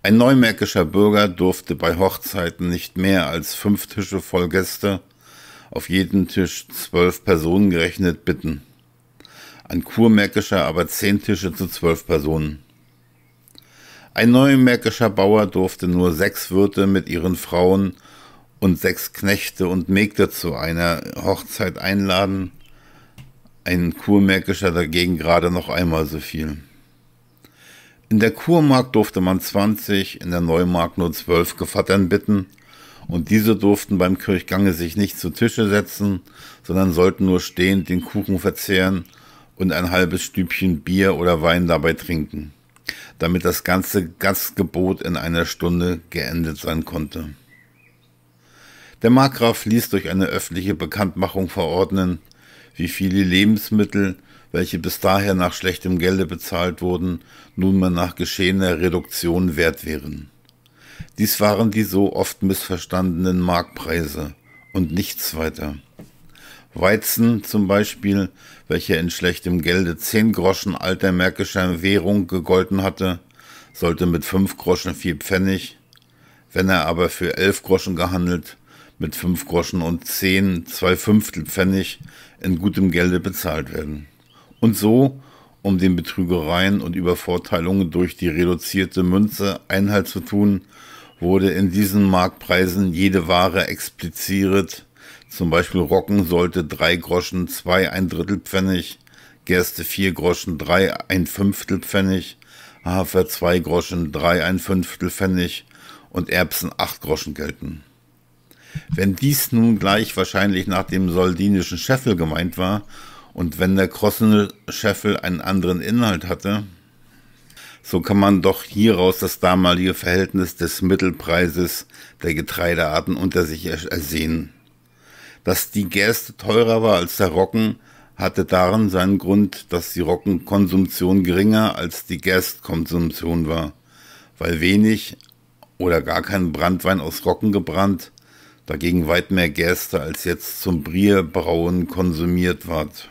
Speaker 1: Ein neumärkischer Bürger durfte bei Hochzeiten nicht mehr als fünf Tische voll Gäste, auf jeden Tisch zwölf Personen gerechnet, bitten ein kurmärkischer, aber zehn Tische zu zwölf Personen. Ein neumärkischer Bauer durfte nur sechs Wirte mit ihren Frauen und sechs Knechte und Mägde zu einer Hochzeit einladen, ein kurmärkischer dagegen gerade noch einmal so viel. In der Kurmark durfte man 20, in der Neumark nur zwölf Gevattern bitten, und diese durften beim Kirchgange sich nicht zu Tische setzen, sondern sollten nur stehend den Kuchen verzehren und ein halbes Stübchen Bier oder Wein dabei trinken, damit das ganze Gastgebot in einer Stunde geendet sein konnte. Der Markgraf ließ durch eine öffentliche Bekanntmachung verordnen, wie viele Lebensmittel, welche bis daher nach schlechtem Gelde bezahlt wurden, nunmehr nach geschehener Reduktion wert wären. Dies waren die so oft missverstandenen Marktpreise und nichts weiter. Weizen zum Beispiel, welcher in schlechtem Gelde 10 Groschen alter märkischer Währung gegolten hatte, sollte mit 5 Groschen 4 Pfennig, wenn er aber für 11 Groschen gehandelt, mit 5 Groschen und 10 zwei Fünftel Pfennig in gutem Gelde bezahlt werden. Und so, um den Betrügereien und Übervorteilungen durch die reduzierte Münze Einhalt zu tun, wurde in diesen Marktpreisen jede Ware expliziert zum Beispiel Rocken sollte 3 Groschen 2 ein Drittel Pfennig, Gerste 4 Groschen 3 ein Fünftel Pfennig, Hafer 2 Groschen 3 ein Fünftel Pfennig und Erbsen 8 Groschen gelten. Wenn dies nun gleich wahrscheinlich nach dem soldinischen Scheffel gemeint war und wenn der krossene Scheffel einen anderen Inhalt hatte, so kann man doch hieraus das damalige Verhältnis des Mittelpreises der Getreidearten unter sich ersehen. Äh, dass die Gerste teurer war als der Roggen, hatte darin seinen Grund, dass die Roggenkonsumtion geringer als die Gerstkonsumtion war, weil wenig oder gar kein Brandwein aus Roggen gebrannt, dagegen weit mehr Gerste als jetzt zum Brierbrauen konsumiert ward.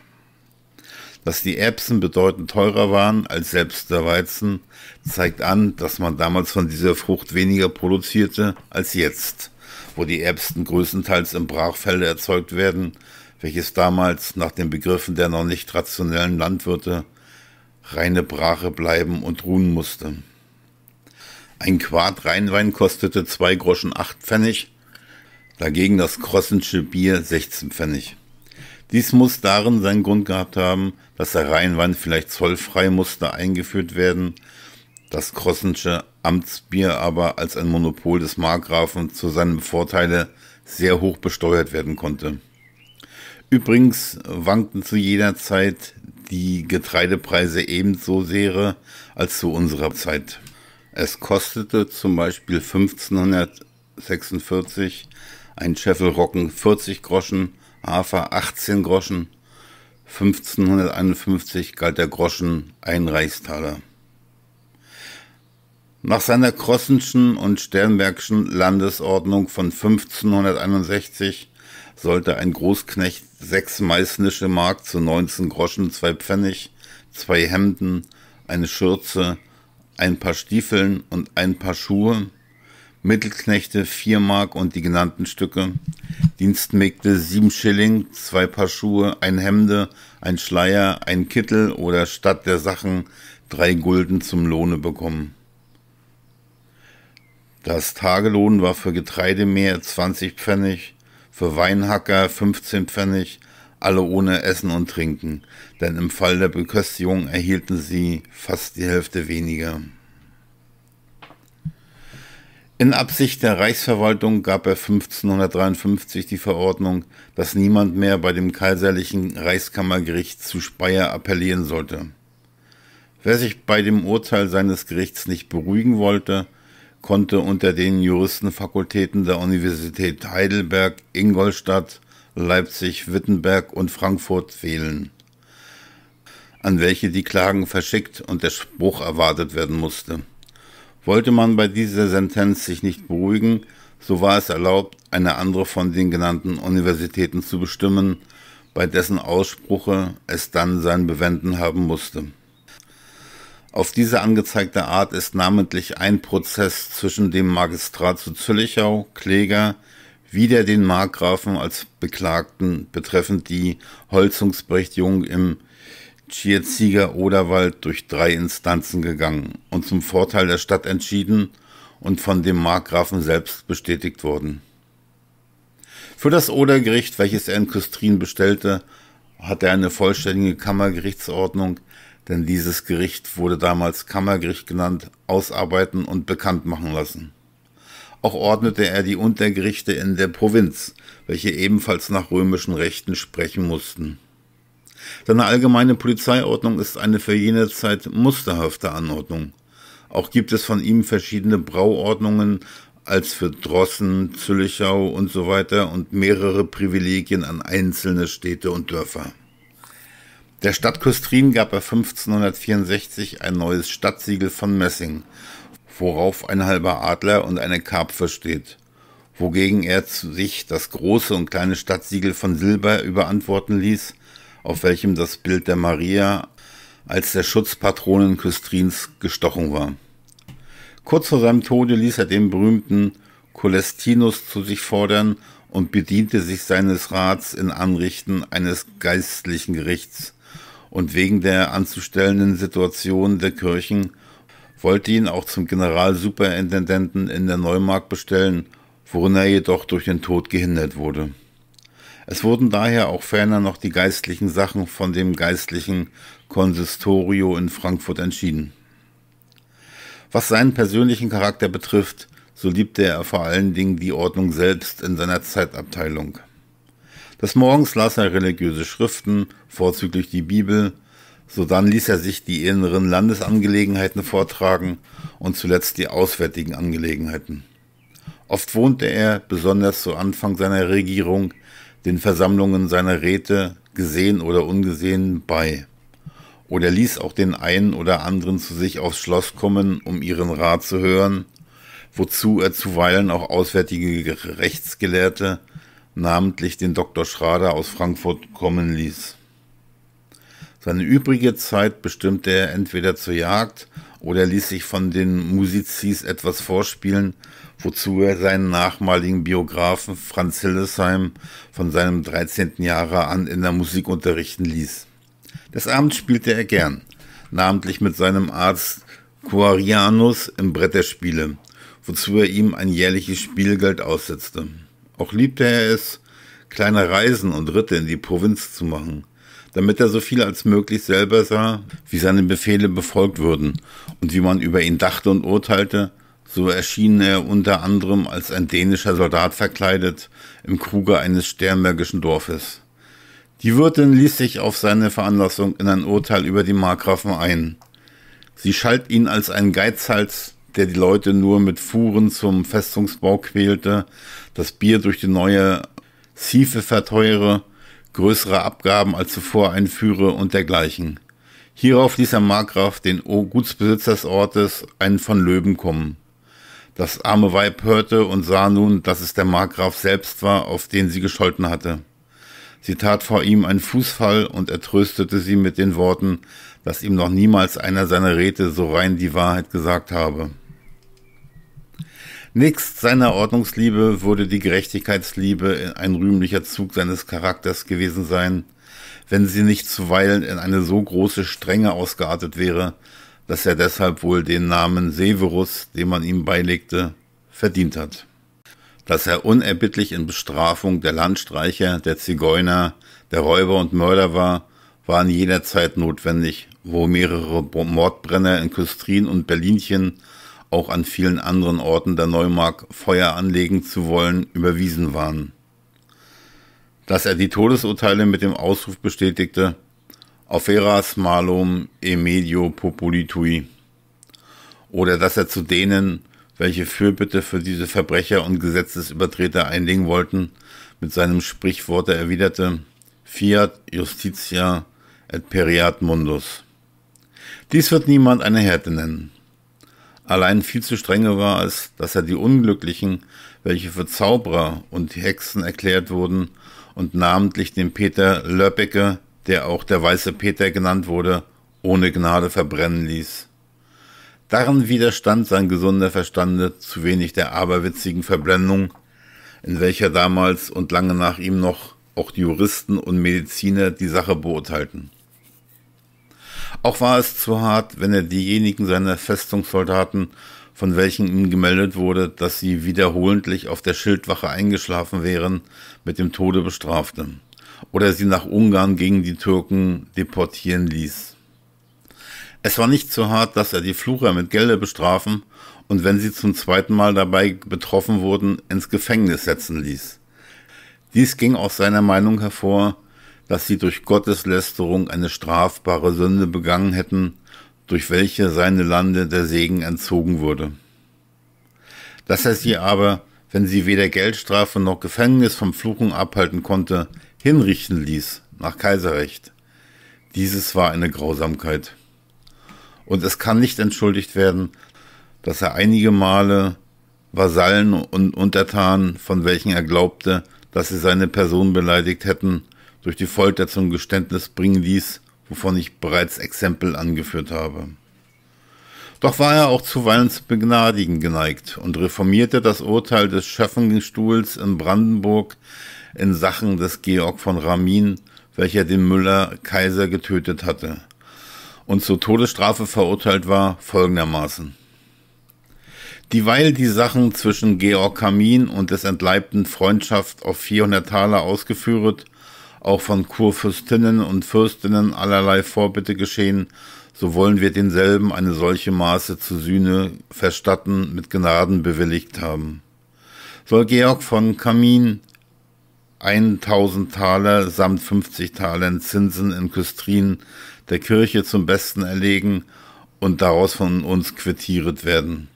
Speaker 1: Dass die Erbsen bedeutend teurer waren als selbst der Weizen, zeigt an, dass man damals von dieser Frucht weniger produzierte als jetzt wo die Erbsen größtenteils im Brachfelde erzeugt werden, welches damals nach den Begriffen der noch nicht rationellen Landwirte reine Brache bleiben und ruhen musste. Ein Quart Rheinwein kostete zwei Groschen acht Pfennig, dagegen das Krossensche Bier 16 Pfennig. Dies muss darin seinen Grund gehabt haben, dass der Rheinwein vielleicht zollfrei musste eingeführt werden, das Krossensche Amtsbier aber als ein Monopol des Markgrafen zu seinem Vorteile sehr hoch besteuert werden konnte. Übrigens wankten zu jeder Zeit die Getreidepreise ebenso sehr als zu unserer Zeit. Es kostete zum Beispiel 1546 ein Scheffel Roggen 40 Groschen, Hafer 18 Groschen, 1551 galt der Groschen ein Reichstaler. Nach seiner Crossenschen und Sternbergschen Landesordnung von 1561 sollte ein Großknecht sechs meißnische Mark zu 19 Groschen, zwei Pfennig, zwei Hemden, eine Schürze, ein paar Stiefeln und ein paar Schuhe, Mittelknechte vier Mark und die genannten Stücke, Dienstmägde sieben Schilling, zwei Paar Schuhe, ein Hemde, ein Schleier, ein Kittel oder statt der Sachen drei Gulden zum Lohne bekommen. Das Tagelohn war für Getreidemehl 20 Pfennig, für Weinhacker 15 Pfennig, alle ohne Essen und Trinken, denn im Fall der Beköstigung erhielten sie fast die Hälfte weniger. In Absicht der Reichsverwaltung gab er 1553 die Verordnung, dass niemand mehr bei dem kaiserlichen Reichskammergericht zu Speyer appellieren sollte. Wer sich bei dem Urteil seines Gerichts nicht beruhigen wollte, konnte unter den Juristenfakultäten der Universität Heidelberg, Ingolstadt, Leipzig, Wittenberg und Frankfurt wählen, an welche die Klagen verschickt und der Spruch erwartet werden musste. Wollte man bei dieser Sentenz sich nicht beruhigen, so war es erlaubt, eine andere von den genannten Universitäten zu bestimmen, bei dessen Aussprache es dann sein Bewenden haben musste. Auf diese angezeigte Art ist namentlich ein Prozess zwischen dem Magistrat zu Züllichau, Kläger, wieder den Markgrafen als Beklagten betreffend die Holzungsberechtigung im Tschierzieger Oderwald durch drei Instanzen gegangen und zum Vorteil der Stadt entschieden und von dem Markgrafen selbst bestätigt worden. Für das Odergericht, welches er in Küstrin bestellte, hat er eine vollständige Kammergerichtsordnung, denn dieses Gericht wurde damals Kammergericht genannt, ausarbeiten und bekannt machen lassen. Auch ordnete er die Untergerichte in der Provinz, welche ebenfalls nach römischen Rechten sprechen mussten. Seine allgemeine Polizeiordnung ist eine für jene Zeit musterhafte Anordnung. Auch gibt es von ihm verschiedene Brauordnungen als für Drossen, Züllichau und so weiter und mehrere Privilegien an einzelne Städte und Dörfer. Der Stadt Küstrin gab er 1564 ein neues Stadtsiegel von Messing, worauf ein halber Adler und eine Karpfe steht, wogegen er zu sich das große und kleine Stadtsiegel von Silber überantworten ließ, auf welchem das Bild der Maria als der Schutzpatronin Küstrins gestochen war. Kurz vor seinem Tode ließ er den berühmten Colestinus zu sich fordern und bediente sich seines Rats in Anrichten eines geistlichen Gerichts, und wegen der anzustellenden Situation der Kirchen wollte ihn auch zum Generalsuperintendenten in der Neumark bestellen, worin er jedoch durch den Tod gehindert wurde. Es wurden daher auch ferner noch die geistlichen Sachen von dem geistlichen Konsistorio in Frankfurt entschieden. Was seinen persönlichen Charakter betrifft, so liebte er vor allen Dingen die Ordnung selbst in seiner Zeitabteilung. Des Morgens las er religiöse Schriften, vorzüglich die Bibel, sodann ließ er sich die inneren Landesangelegenheiten vortragen und zuletzt die auswärtigen Angelegenheiten. Oft wohnte er, besonders zu Anfang seiner Regierung, den Versammlungen seiner Räte, gesehen oder ungesehen, bei. Oder ließ auch den einen oder anderen zu sich aufs Schloss kommen, um ihren Rat zu hören, wozu er zuweilen auch auswärtige Rechtsgelehrte, namentlich den Dr. Schrader aus Frankfurt kommen ließ. Seine übrige Zeit bestimmte er entweder zur Jagd oder ließ sich von den Musizis etwas vorspielen, wozu er seinen nachmaligen Biografen Franz Hillesheim von seinem 13. Jahre an in der Musik unterrichten ließ. Des Abends spielte er gern, namentlich mit seinem Arzt Quarianus im Bretterspiele, wozu er ihm ein jährliches Spielgeld aussetzte. Auch liebte er es, kleine Reisen und Ritte in die Provinz zu machen, damit er so viel als möglich selber sah, wie seine Befehle befolgt würden und wie man über ihn dachte und urteilte, so erschien er unter anderem als ein dänischer Soldat verkleidet im Kruge eines sternbergischen Dorfes. Die Wirtin ließ sich auf seine Veranlassung in ein Urteil über die Markgrafen ein. Sie schalt ihn als einen Geizhals, der die Leute nur mit Fuhren zum Festungsbau quälte, das Bier durch die neue SIFE verteuere, größere Abgaben als zuvor einführe und dergleichen. Hierauf ließ der Markgraf den o Gutsbesitzer des Ortes, einen von Löwen, kommen. Das arme Weib hörte und sah nun, dass es der Markgraf selbst war, auf den sie gescholten hatte. Sie tat vor ihm einen Fußfall und er tröstete sie mit den Worten, dass ihm noch niemals einer seiner Räte so rein die Wahrheit gesagt habe. Nächst seiner Ordnungsliebe würde die Gerechtigkeitsliebe ein rühmlicher Zug seines Charakters gewesen sein, wenn sie nicht zuweilen in eine so große Strenge ausgeartet wäre, dass er deshalb wohl den Namen Severus, den man ihm beilegte, verdient hat. Dass er unerbittlich in Bestrafung der Landstreicher, der Zigeuner, der Räuber und Mörder war, war in jeder Zeit notwendig, wo mehrere Mordbrenner in Küstrin und Berlinchen auch an vielen anderen Orten der Neumark Feuer anlegen zu wollen, überwiesen waren. Dass er die Todesurteile mit dem Ausruf bestätigte, Auferas malum e medio populi tui. Oder dass er zu denen, welche Fürbitte für diese Verbrecher und Gesetzesübertreter einlegen wollten, mit seinem Sprichworte erwiderte, Fiat Justitia et Periat Mundus. Dies wird niemand eine Härte nennen allein viel zu strenge war es, dass er die Unglücklichen, welche für Zauberer und Hexen erklärt wurden, und namentlich den Peter Lörbecke, der auch der weiße Peter genannt wurde, ohne Gnade verbrennen ließ. Darin widerstand sein gesunder Verstande zu wenig der aberwitzigen Verbrennung, in welcher damals und lange nach ihm noch auch die Juristen und Mediziner die Sache beurteilten. Auch war es zu hart, wenn er diejenigen seiner Festungssoldaten, von welchen ihm gemeldet wurde, dass sie wiederholendlich auf der Schildwache eingeschlafen wären, mit dem Tode bestrafte. Oder sie nach Ungarn gegen die Türken deportieren ließ. Es war nicht zu hart, dass er die Flucher mit Gelde bestrafen und wenn sie zum zweiten Mal dabei betroffen wurden, ins Gefängnis setzen ließ. Dies ging aus seiner Meinung hervor, dass sie durch Gotteslästerung eine strafbare Sünde begangen hätten, durch welche seine Lande der Segen entzogen wurde. Dass er sie aber, wenn sie weder Geldstrafe noch Gefängnis vom Fluchen abhalten konnte, hinrichten ließ, nach Kaiserrecht. Dieses war eine Grausamkeit. Und es kann nicht entschuldigt werden, dass er einige Male Vasallen und Untertanen, von welchen er glaubte, dass sie seine Person beleidigt hätten, durch die Folter zum Geständnis bringen ließ, wovon ich bereits Exempel angeführt habe. Doch war er auch zuweilen zu begnadigen geneigt und reformierte das Urteil des Schöffenstuhls in Brandenburg in Sachen des Georg von Ramin, welcher den Müller Kaiser getötet hatte und zur Todesstrafe verurteilt war, folgendermaßen. Dieweil die Sachen zwischen Georg Kamin und des entleibten Freundschaft auf 400 Taler ausgeführt auch von Kurfürstinnen und Fürstinnen allerlei Vorbitte geschehen, so wollen wir denselben eine solche Maße zu Sühne verstatten mit Gnaden bewilligt haben. Soll Georg von Kamin 1000 Taler samt 50 Talern Zinsen in Küstrin der Kirche zum Besten erlegen und daraus von uns quittiert werden.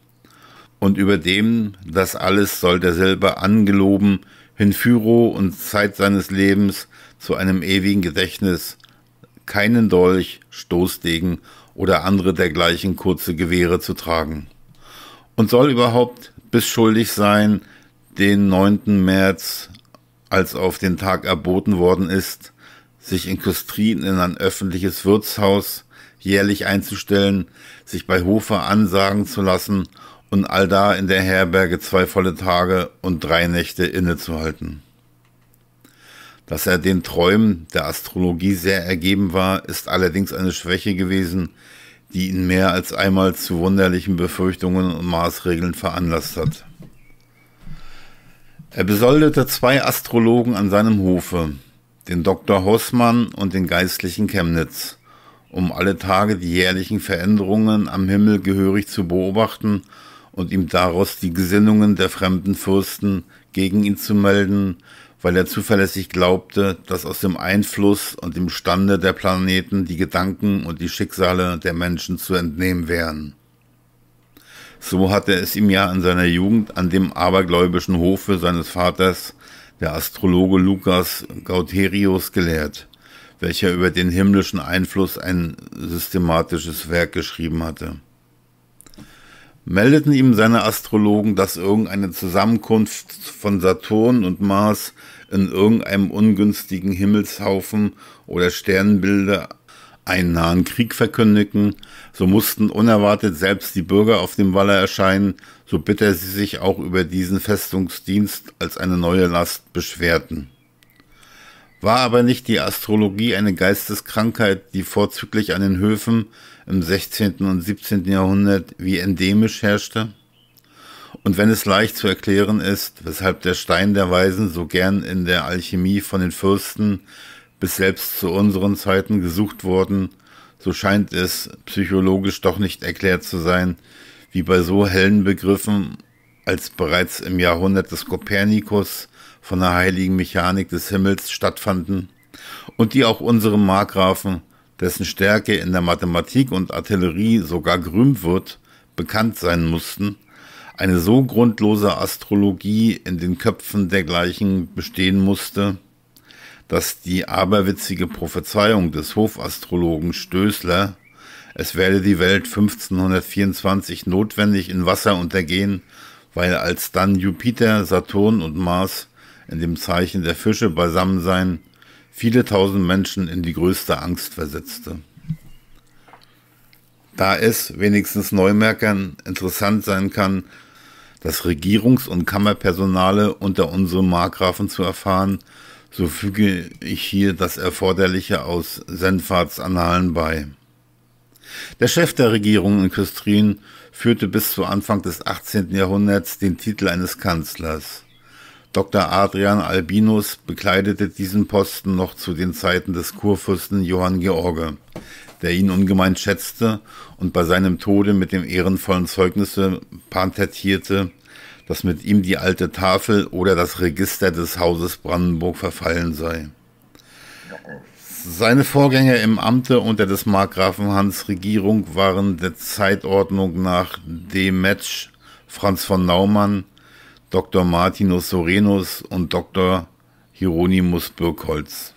Speaker 1: Und über dem, das alles soll derselbe angeloben, hinfüro und Zeit seines Lebens zu einem ewigen Gedächtnis, keinen Dolch, Stoßdegen oder andere dergleichen kurze Gewehre zu tragen. Und soll überhaupt bis schuldig sein, den 9. März, als auf den Tag erboten worden ist, sich in Küstrin in ein öffentliches Wirtshaus jährlich einzustellen, sich bei Hofe ansagen zu lassen und allda in der Herberge zwei volle Tage und drei Nächte innezuhalten. Dass er den Träumen der Astrologie sehr ergeben war, ist allerdings eine Schwäche gewesen, die ihn mehr als einmal zu wunderlichen Befürchtungen und Maßregeln veranlasst hat. Er besoldete zwei Astrologen an seinem Hofe, den Dr. Hossmann und den geistlichen Chemnitz, um alle Tage die jährlichen Veränderungen am Himmel gehörig zu beobachten und ihm daraus die Gesinnungen der fremden Fürsten gegen ihn zu melden, weil er zuverlässig glaubte, dass aus dem Einfluss und dem Stande der Planeten die Gedanken und die Schicksale der Menschen zu entnehmen wären. So hatte es ihm ja in seiner Jugend an dem abergläubischen Hofe seines Vaters, der Astrologe Lukas Gauterius, gelehrt, welcher über den himmlischen Einfluss ein systematisches Werk geschrieben hatte meldeten ihm seine Astrologen, dass irgendeine Zusammenkunft von Saturn und Mars in irgendeinem ungünstigen Himmelshaufen oder Sternbilder einen nahen Krieg verkündigen, so mussten unerwartet selbst die Bürger auf dem Waller erscheinen, so bitter sie sich auch über diesen Festungsdienst als eine neue Last beschwerten. War aber nicht die Astrologie eine Geisteskrankheit, die vorzüglich an den Höfen im 16. und 17. Jahrhundert wie endemisch herrschte? Und wenn es leicht zu erklären ist, weshalb der Stein der Weisen so gern in der Alchemie von den Fürsten bis selbst zu unseren Zeiten gesucht worden, so scheint es psychologisch doch nicht erklärt zu sein, wie bei so hellen Begriffen als bereits im Jahrhundert des Kopernikus von der heiligen Mechanik des Himmels stattfanden und die auch unserem Markgrafen, dessen Stärke in der Mathematik und Artillerie sogar gerühmt wird, bekannt sein mussten, eine so grundlose Astrologie in den Köpfen dergleichen bestehen musste, dass die aberwitzige Prophezeiung des Hofastrologen Stößler, es werde die Welt 1524 notwendig in Wasser untergehen, weil alsdann Jupiter, Saturn und Mars in dem Zeichen der Fische beisammen seien, viele tausend Menschen in die größte Angst versetzte da es wenigstens Neumerkern interessant sein kann, das Regierungs- und Kammerpersonale unter unserem Markgrafen zu erfahren, so füge ich hier das Erforderliche aus Senfarts Annalen bei. Der Chef der Regierung in Küstrin führte bis zu Anfang des 18. Jahrhunderts den Titel eines Kanzlers. Dr. Adrian Albinus bekleidete diesen Posten noch zu den Zeiten des Kurfürsten Johann George der ihn ungemein schätzte und bei seinem Tode mit dem ehrenvollen Zeugnisse patentierte, dass mit ihm die alte Tafel oder das Register des Hauses Brandenburg verfallen sei. Seine Vorgänger im Amte unter des Markgrafen Hans Regierung waren der Zeitordnung nach D. Demetsch, Franz von Naumann, Dr. Martinus Sorenus und Dr. Hieronymus Birkholz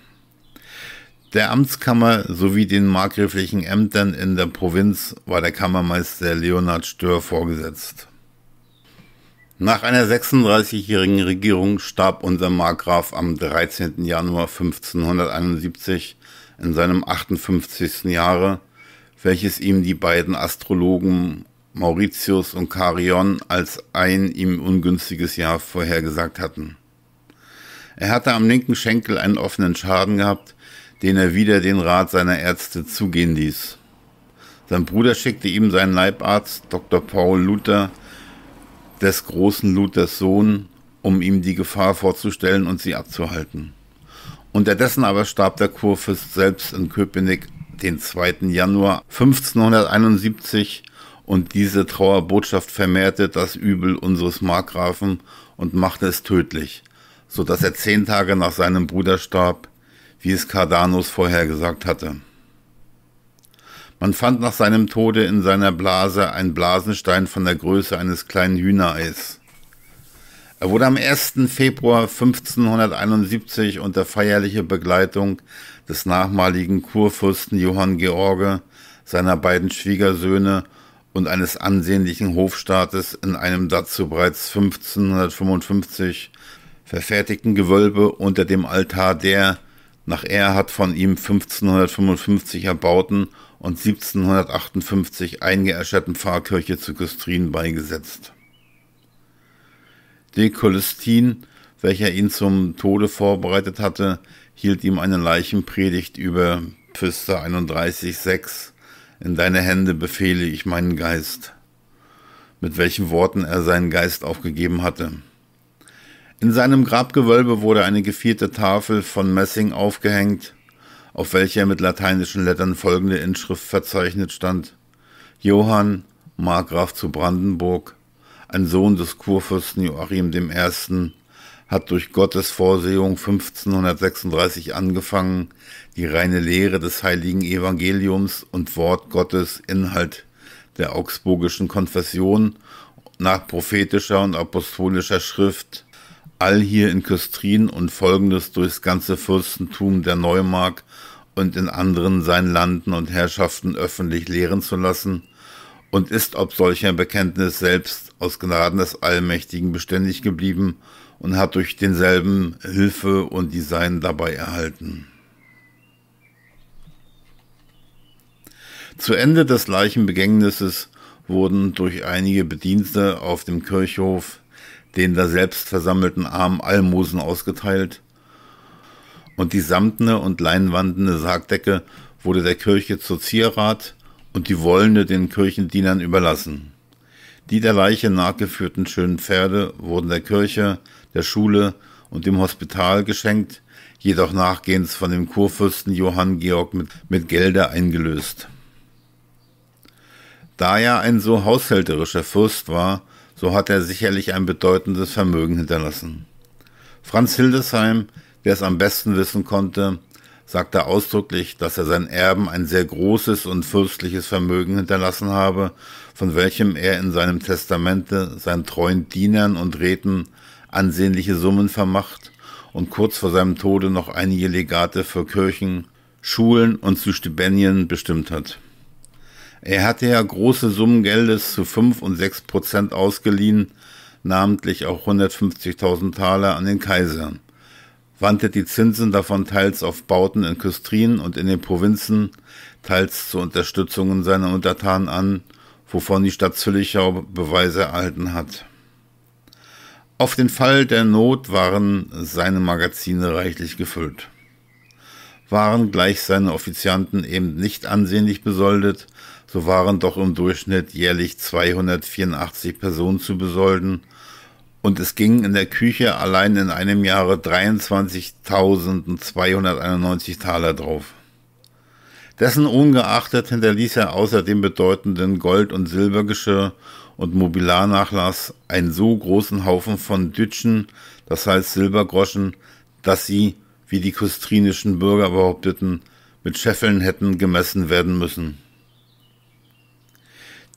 Speaker 1: der Amtskammer sowie den markgräflichen Ämtern in der Provinz war der Kammermeister Leonhard Stör vorgesetzt. Nach einer 36-jährigen Regierung starb unser Markgraf am 13. Januar 1571 in seinem 58. Jahre, welches ihm die beiden Astrologen Mauritius und Carion als ein ihm ungünstiges Jahr vorhergesagt hatten. Er hatte am linken Schenkel einen offenen Schaden gehabt, den er wieder den Rat seiner Ärzte zugehen ließ. Sein Bruder schickte ihm seinen Leibarzt, Dr. Paul Luther, des großen Luthers Sohn, um ihm die Gefahr vorzustellen und sie abzuhalten. Unterdessen aber starb der Kurfürst selbst in Köpenick den 2. Januar 1571 und diese Trauerbotschaft vermehrte das Übel unseres Markgrafen und machte es tödlich, so dass er zehn Tage nach seinem Bruder starb, wie es Cardanus vorhergesagt hatte. Man fand nach seinem Tode in seiner Blase einen Blasenstein von der Größe eines kleinen Hühnereis. Er wurde am 1. Februar 1571 unter feierlicher Begleitung des nachmaligen Kurfürsten Johann George, seiner beiden Schwiegersöhne und eines ansehnlichen Hofstaates in einem dazu bereits 1555 verfertigten Gewölbe unter dem Altar der nach er hat von ihm 1555 erbauten und 1758 eingeäscherten Pfarrkirche zu Küstrin beigesetzt. De Colistin, welcher ihn zum Tode vorbereitet hatte, hielt ihm eine Leichenpredigt über Pfister 31,6 In deine Hände befehle ich meinen Geist, mit welchen Worten er seinen Geist aufgegeben hatte. In seinem Grabgewölbe wurde eine gevierte Tafel von Messing aufgehängt, auf welcher mit lateinischen Lettern folgende Inschrift verzeichnet stand: Johann, Markgraf zu Brandenburg, ein Sohn des Kurfürsten Joachim I., hat durch Gottes Vorsehung 1536 angefangen, die reine Lehre des heiligen Evangeliums und Wort Gottes Inhalt der augsburgischen Konfession nach prophetischer und apostolischer Schrift all hier in Küstrin und folgendes durchs ganze Fürstentum der Neumark und in anderen seinen Landen und Herrschaften öffentlich lehren zu lassen, und ist ob solcher Bekenntnis selbst aus Gnaden des Allmächtigen beständig geblieben und hat durch denselben Hilfe und die Seinen dabei erhalten. Zu Ende des Leichenbegängnisses wurden durch einige Bedienste auf dem Kirchhof den da selbst versammelten armen Almosen ausgeteilt. Und die samtene und leinwandene Sargdecke wurde der Kirche zur Zierat und die wollende den Kirchendienern überlassen. Die der Leiche nachgeführten schönen Pferde wurden der Kirche, der Schule und dem Hospital geschenkt, jedoch nachgehends von dem Kurfürsten Johann Georg mit, mit Gelder eingelöst. Da er ein so haushälterischer Fürst war, so hat er sicherlich ein bedeutendes Vermögen hinterlassen. Franz Hildesheim, der es am besten wissen konnte, sagte ausdrücklich, dass er seinen Erben ein sehr großes und fürstliches Vermögen hinterlassen habe, von welchem er in seinem Testamente seinen treuen Dienern und Räten ansehnliche Summen vermacht und kurz vor seinem Tode noch einige Legate für Kirchen, Schulen und zu Stipendien bestimmt hat. Er hatte ja große Summen Geldes zu 5 und 6 Prozent ausgeliehen, namentlich auch 150.000 Taler an den Kaiser. wandte die Zinsen davon teils auf Bauten in Küstrien und in den Provinzen, teils zu Unterstützungen seiner Untertanen an, wovon die Stadt Züllichau Beweise erhalten hat. Auf den Fall der Not waren seine Magazine reichlich gefüllt. Waren gleich seine Offizianten eben nicht ansehnlich besoldet, so waren doch im Durchschnitt jährlich 284 Personen zu besolden und es gingen in der Küche allein in einem Jahre 23.291 Taler drauf. Dessen ungeachtet hinterließ er außer dem bedeutenden Gold- und Silbergeschirr und Mobilarnachlass einen so großen Haufen von Dütschen, das heißt Silbergroschen, dass sie, wie die kustrinischen Bürger behaupteten, mit Scheffeln hätten gemessen werden müssen.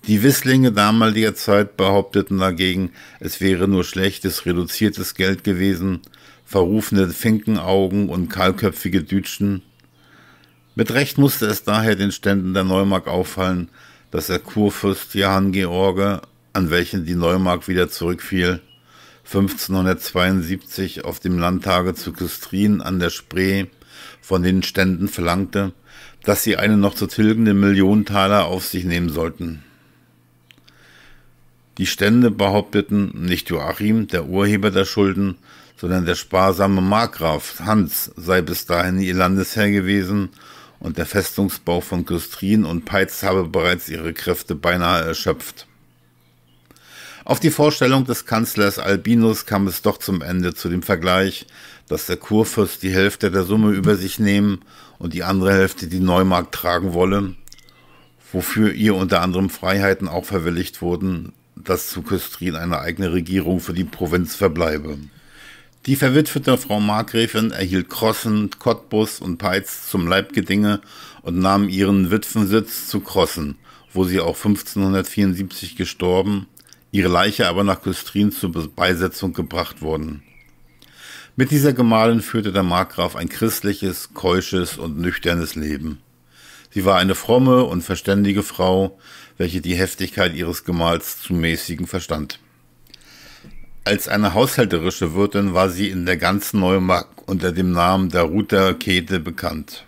Speaker 1: Die Wisslinge damaliger Zeit behaupteten dagegen, es wäre nur schlechtes, reduziertes Geld gewesen, verrufene Finkenaugen und kahlköpfige Dütschen. Mit Recht musste es daher den Ständen der Neumark auffallen, dass der Kurfürst Johann George, an welchen die Neumark wieder zurückfiel, 1572 auf dem Landtage zu Küstrin an der Spree von den Ständen verlangte, dass sie eine noch zu tilgende Million auf sich nehmen sollten. Die Stände behaupteten, nicht Joachim, der Urheber der Schulden, sondern der sparsame Markgraf Hans sei bis dahin ihr Landesherr gewesen und der Festungsbau von Küstrin und Peitz habe bereits ihre Kräfte beinahe erschöpft. Auf die Vorstellung des Kanzlers Albinus kam es doch zum Ende zu dem Vergleich, dass der Kurfürst die Hälfte der Summe über sich nehmen und die andere Hälfte die Neumark tragen wolle, wofür ihr unter anderem Freiheiten auch verwilligt wurden, dass zu Küstrin eine eigene Regierung für die Provinz verbleibe. Die verwitwete Frau Markgräfin erhielt Krossen, Cottbus und Peitz zum Leibgedinge und nahm ihren Witwensitz zu Krossen, wo sie auch 1574 gestorben, ihre Leiche aber nach Küstrin zur Beisetzung gebracht worden. Mit dieser Gemahlin führte der Markgraf ein christliches, keusches und nüchternes Leben. Sie war eine fromme und verständige Frau, welche die Heftigkeit ihres Gemahls zu mäßigen verstand. Als eine haushälterische Wirtin war sie in der ganzen Neumark unter dem Namen der Ruther Käthe bekannt.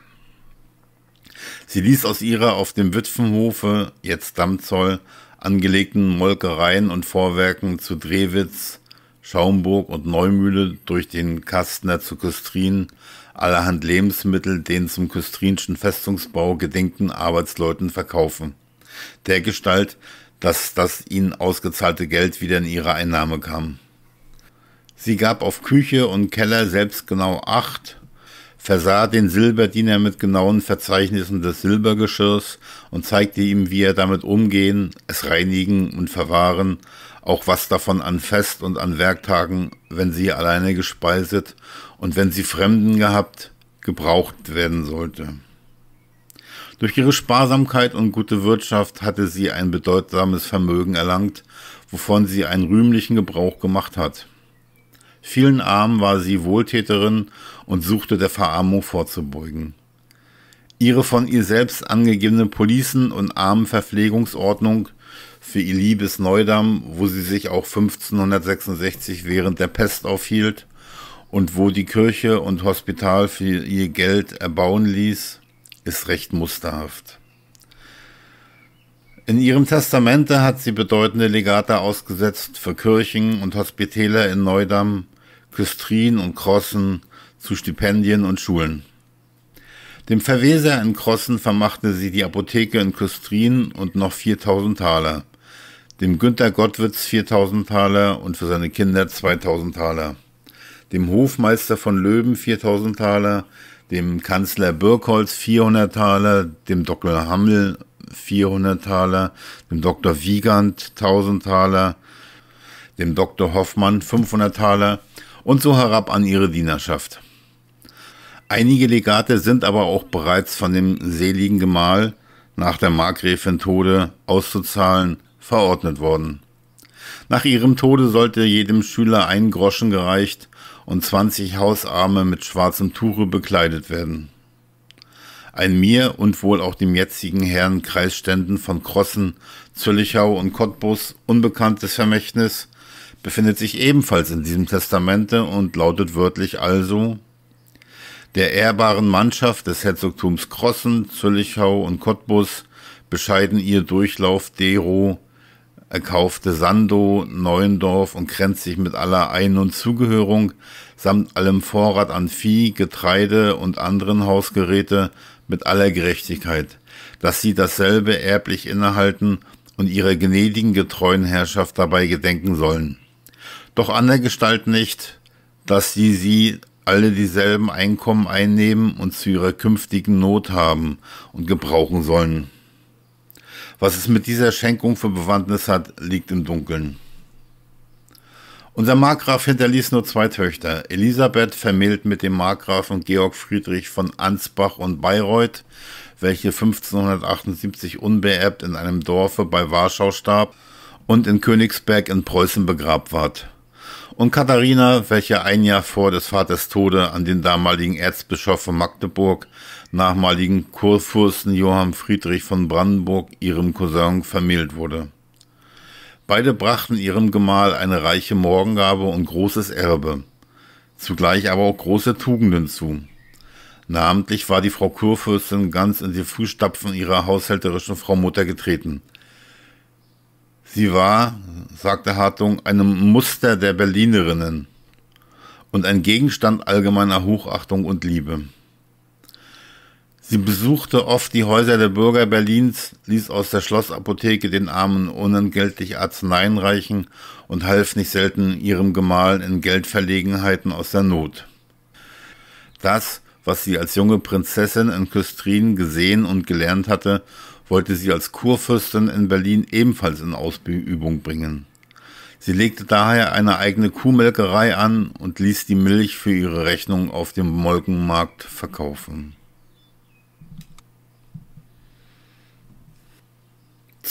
Speaker 1: Sie ließ aus ihrer auf dem Witwenhofe, jetzt Dammzoll, angelegten Molkereien und Vorwerken zu Drewitz, Schaumburg und Neumühle durch den Kastner zu Küstrin allerhand Lebensmittel den zum küstrinschen Festungsbau gedenkten Arbeitsleuten verkaufen der Gestalt, dass das ihnen ausgezahlte Geld wieder in ihre Einnahme kam. Sie gab auf Küche und Keller selbst genau acht, versah den Silberdiener mit genauen Verzeichnissen des Silbergeschirrs und zeigte ihm, wie er damit umgehen, es reinigen und verwahren, auch was davon an Fest- und an Werktagen, wenn sie alleine gespeiset und wenn sie Fremden gehabt, gebraucht werden sollte. Durch ihre Sparsamkeit und gute Wirtschaft hatte sie ein bedeutsames Vermögen erlangt, wovon sie einen rühmlichen Gebrauch gemacht hat. Vielen Armen war sie Wohltäterin und suchte der Verarmung vorzubeugen. Ihre von ihr selbst angegebene Policen- und Armenverpflegungsordnung für ihr liebes Neudamm, wo sie sich auch 1566 während der Pest aufhielt und wo die Kirche und Hospital für ihr Geld erbauen ließ, ist recht musterhaft. In ihrem Testamente hat sie bedeutende Legate ausgesetzt für Kirchen und Hospitäler in Neudamm, Küstrin und Krossen zu Stipendien und Schulen. Dem Verweser in Krossen vermachte sie die Apotheke in Küstrin und noch 4000 Taler, dem Günther Gottwitz 4000 Taler und für seine Kinder 2000 Taler, dem Hofmeister von Löwen 4000 Taler, dem Kanzler Birkholz 400 Taler, dem Dr. Hammel 400 Taler, dem Dr. Wiegand 1000 Taler, dem Dr. Hoffmann 500 Taler und so herab an ihre Dienerschaft. Einige Legate sind aber auch bereits von dem seligen Gemahl nach der Markgräfin Tode auszuzahlen verordnet worden. Nach ihrem Tode sollte jedem Schüler ein Groschen gereicht und 20 Hausarme mit schwarzem Tuche bekleidet werden. Ein mir und wohl auch dem jetzigen Herrn Kreisständen von Krossen, Züllichau und Cottbus unbekanntes Vermächtnis befindet sich ebenfalls in diesem Testamente und lautet wörtlich also der ehrbaren Mannschaft des Herzogtums Krossen, Züllichau und Cottbus bescheiden ihr Durchlauf Dero erkaufte Sando, Neuendorf und Krenzig mit aller Ein- und Zugehörung samt allem Vorrat an Vieh, Getreide und anderen Hausgeräte mit aller Gerechtigkeit, dass sie dasselbe erblich innehalten und ihrer gnädigen, getreuen Herrschaft dabei gedenken sollen. Doch an der Gestalt nicht, dass sie sie alle dieselben Einkommen einnehmen und zu ihrer künftigen Not haben und gebrauchen sollen. Was es mit dieser Schenkung für Bewandtnis hat, liegt im Dunkeln. Unser Markgraf hinterließ nur zwei Töchter, Elisabeth vermählt mit dem Markgrafen Georg Friedrich von Ansbach und Bayreuth, welche 1578 unbeerbt in einem Dorfe bei Warschau starb und in Königsberg in Preußen begrabt ward. Und Katharina, welche ein Jahr vor des Vaters Tode an den damaligen Erzbischof von Magdeburg nachmaligen Kurfürsten Johann Friedrich von Brandenburg ihrem Cousin vermählt wurde. Beide brachten ihrem Gemahl eine reiche Morgengabe und großes Erbe, zugleich aber auch große Tugenden zu. Namentlich war die Frau Kurfürstin ganz in die Fußstapfen ihrer haushälterischen Frau Mutter getreten. Sie war, sagte Hartung, einem Muster der Berlinerinnen und ein Gegenstand allgemeiner Hochachtung und Liebe. Sie besuchte oft die Häuser der Bürger Berlins, ließ aus der Schlossapotheke den Armen unentgeltlich Arzneien reichen und half nicht selten ihrem Gemahl in Geldverlegenheiten aus der Not. Das, was sie als junge Prinzessin in Küstrin gesehen und gelernt hatte, wollte sie als Kurfürstin in Berlin ebenfalls in Ausübung bringen. Sie legte daher eine eigene Kuhmelkerei an und ließ die Milch für ihre Rechnung auf dem Molkenmarkt verkaufen.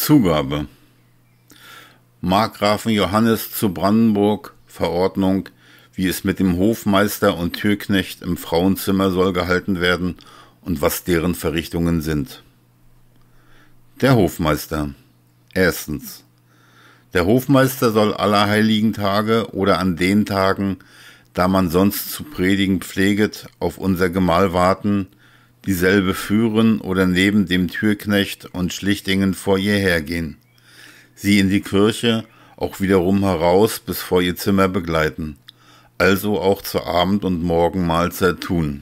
Speaker 1: Zugabe. Markgrafen Johannes zu Brandenburg Verordnung, wie es mit dem Hofmeister und Türknecht im Frauenzimmer soll gehalten werden und was deren Verrichtungen sind. Der Hofmeister. Erstens. Der Hofmeister soll aller heiligen Tage oder an den Tagen, da man sonst zu predigen pfleget, auf unser Gemahl warten, dieselbe führen oder neben dem Türknecht und Schlichtingen vor ihr hergehen, sie in die Kirche, auch wiederum heraus bis vor ihr Zimmer begleiten, also auch zur Abend- und Morgenmahlzeit tun.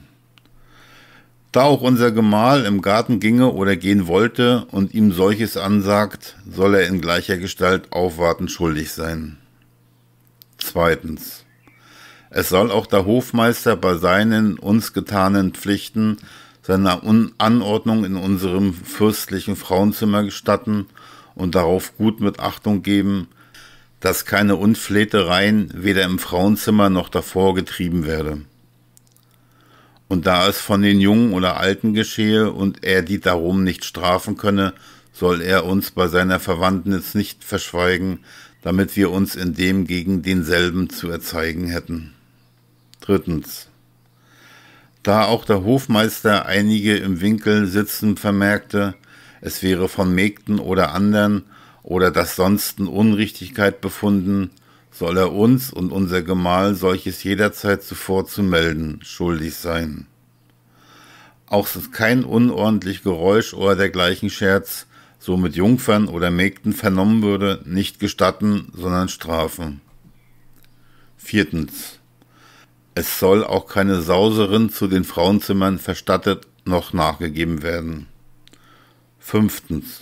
Speaker 1: Da auch unser Gemahl im Garten ginge oder gehen wollte und ihm solches ansagt, soll er in gleicher Gestalt aufwarten schuldig sein. Zweitens. Es soll auch der Hofmeister bei seinen uns getanen Pflichten seine Un Anordnung in unserem fürstlichen Frauenzimmer gestatten und darauf gut mit Achtung geben, dass keine Unflätereien weder im Frauenzimmer noch davor getrieben werde. Und da es von den Jungen oder Alten geschehe und er die darum nicht strafen könne, soll er uns bei seiner Verwandtnis nicht verschweigen, damit wir uns in dem gegen denselben zu erzeigen hätten. Drittens. Da auch der Hofmeister einige im Winkel sitzen vermerkte, es wäre von Mägden oder anderen oder das sonsten Unrichtigkeit befunden, soll er uns und unser Gemahl solches jederzeit zuvor zu melden schuldig sein. Auch ist kein unordentlich Geräusch oder dergleichen Scherz, so mit Jungfern oder Mägden vernommen würde, nicht gestatten, sondern strafen. Viertens. Es soll auch keine Sauserin zu den Frauenzimmern verstattet noch nachgegeben werden. Fünftens.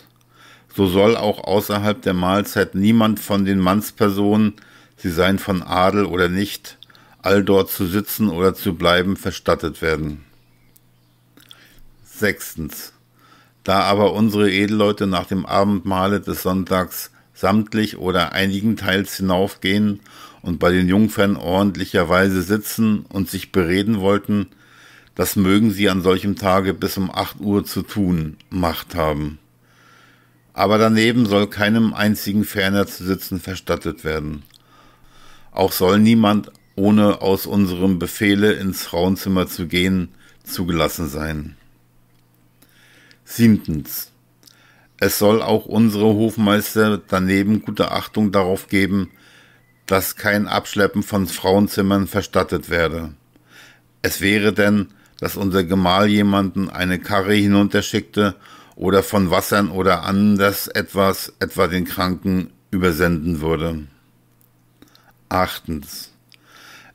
Speaker 1: So soll auch außerhalb der Mahlzeit niemand von den Mannspersonen, sie seien von Adel oder nicht, all dort zu sitzen oder zu bleiben verstattet werden. Sechstens. Da aber unsere Edelleute nach dem Abendmahle des Sonntags samtlich oder einigen Teils hinaufgehen und bei den Jungfern ordentlicherweise sitzen und sich bereden wollten, das mögen sie an solchem Tage bis um 8 Uhr zu tun, Macht haben. Aber daneben soll keinem einzigen ferner zu sitzen verstattet werden. Auch soll niemand, ohne aus unserem Befehle ins Frauenzimmer zu gehen, zugelassen sein. Siebtens. Es soll auch unsere Hofmeister daneben gute Achtung darauf geben, dass kein Abschleppen von Frauenzimmern verstattet werde. Es wäre denn, dass unser Gemahl jemanden eine Karre hinunterschickte oder von Wassern oder anders etwas, etwa den Kranken, übersenden würde. Achtens.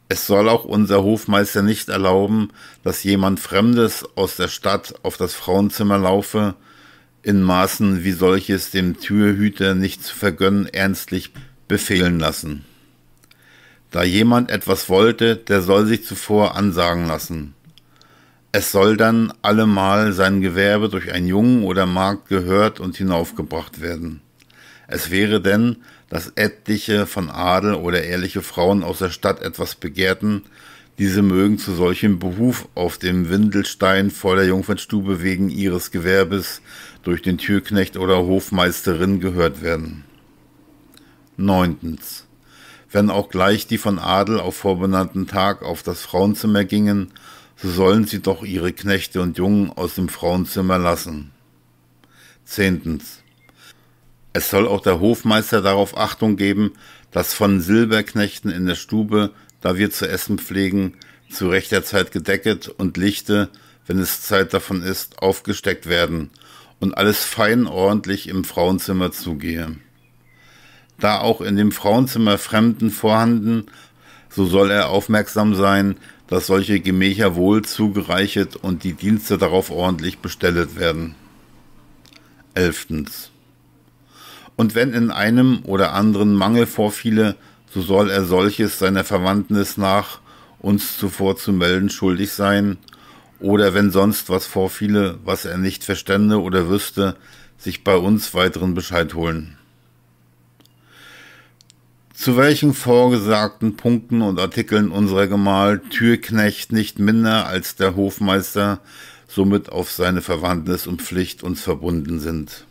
Speaker 1: Es soll auch unser Hofmeister nicht erlauben, dass jemand Fremdes aus der Stadt auf das Frauenzimmer laufe, in Maßen, wie solches dem Türhüter nicht zu vergönnen, ernstlich befehlen lassen. Da jemand etwas wollte, der soll sich zuvor ansagen lassen. Es soll dann allemal sein Gewerbe durch einen Jungen oder Magd gehört und hinaufgebracht werden. Es wäre denn, dass etliche von Adel oder ehrliche Frauen aus der Stadt etwas begehrten, diese mögen zu solchem Behuf auf dem Windelstein vor der Jungfernstube wegen ihres Gewerbes durch den Türknecht oder Hofmeisterin gehört werden. 9. Wenn auch gleich die von Adel auf vorbenannten Tag auf das Frauenzimmer gingen, so sollen sie doch ihre Knechte und Jungen aus dem Frauenzimmer lassen. Zehntens. Es soll auch der Hofmeister darauf Achtung geben, dass von Silberknechten in der Stube, da wir zu essen pflegen, zu rechter Zeit gedecket und Lichte, wenn es Zeit davon ist, aufgesteckt werden und alles fein ordentlich im Frauenzimmer zugehe da auch in dem Frauenzimmer Fremden vorhanden, so soll er aufmerksam sein, dass solche Gemächer wohl zugereichet und die Dienste darauf ordentlich bestellet werden. 11. Und wenn in einem oder anderen Mangel vorfiele, so soll er solches seiner Verwandtnis nach uns zuvor zu melden schuldig sein, oder wenn sonst was vorfiele, was er nicht verstände oder wüsste, sich bei uns weiteren Bescheid holen zu welchen vorgesagten Punkten und Artikeln unserer Gemahl Türknecht nicht minder als der Hofmeister somit auf seine Verwandtnis und Pflicht uns verbunden sind.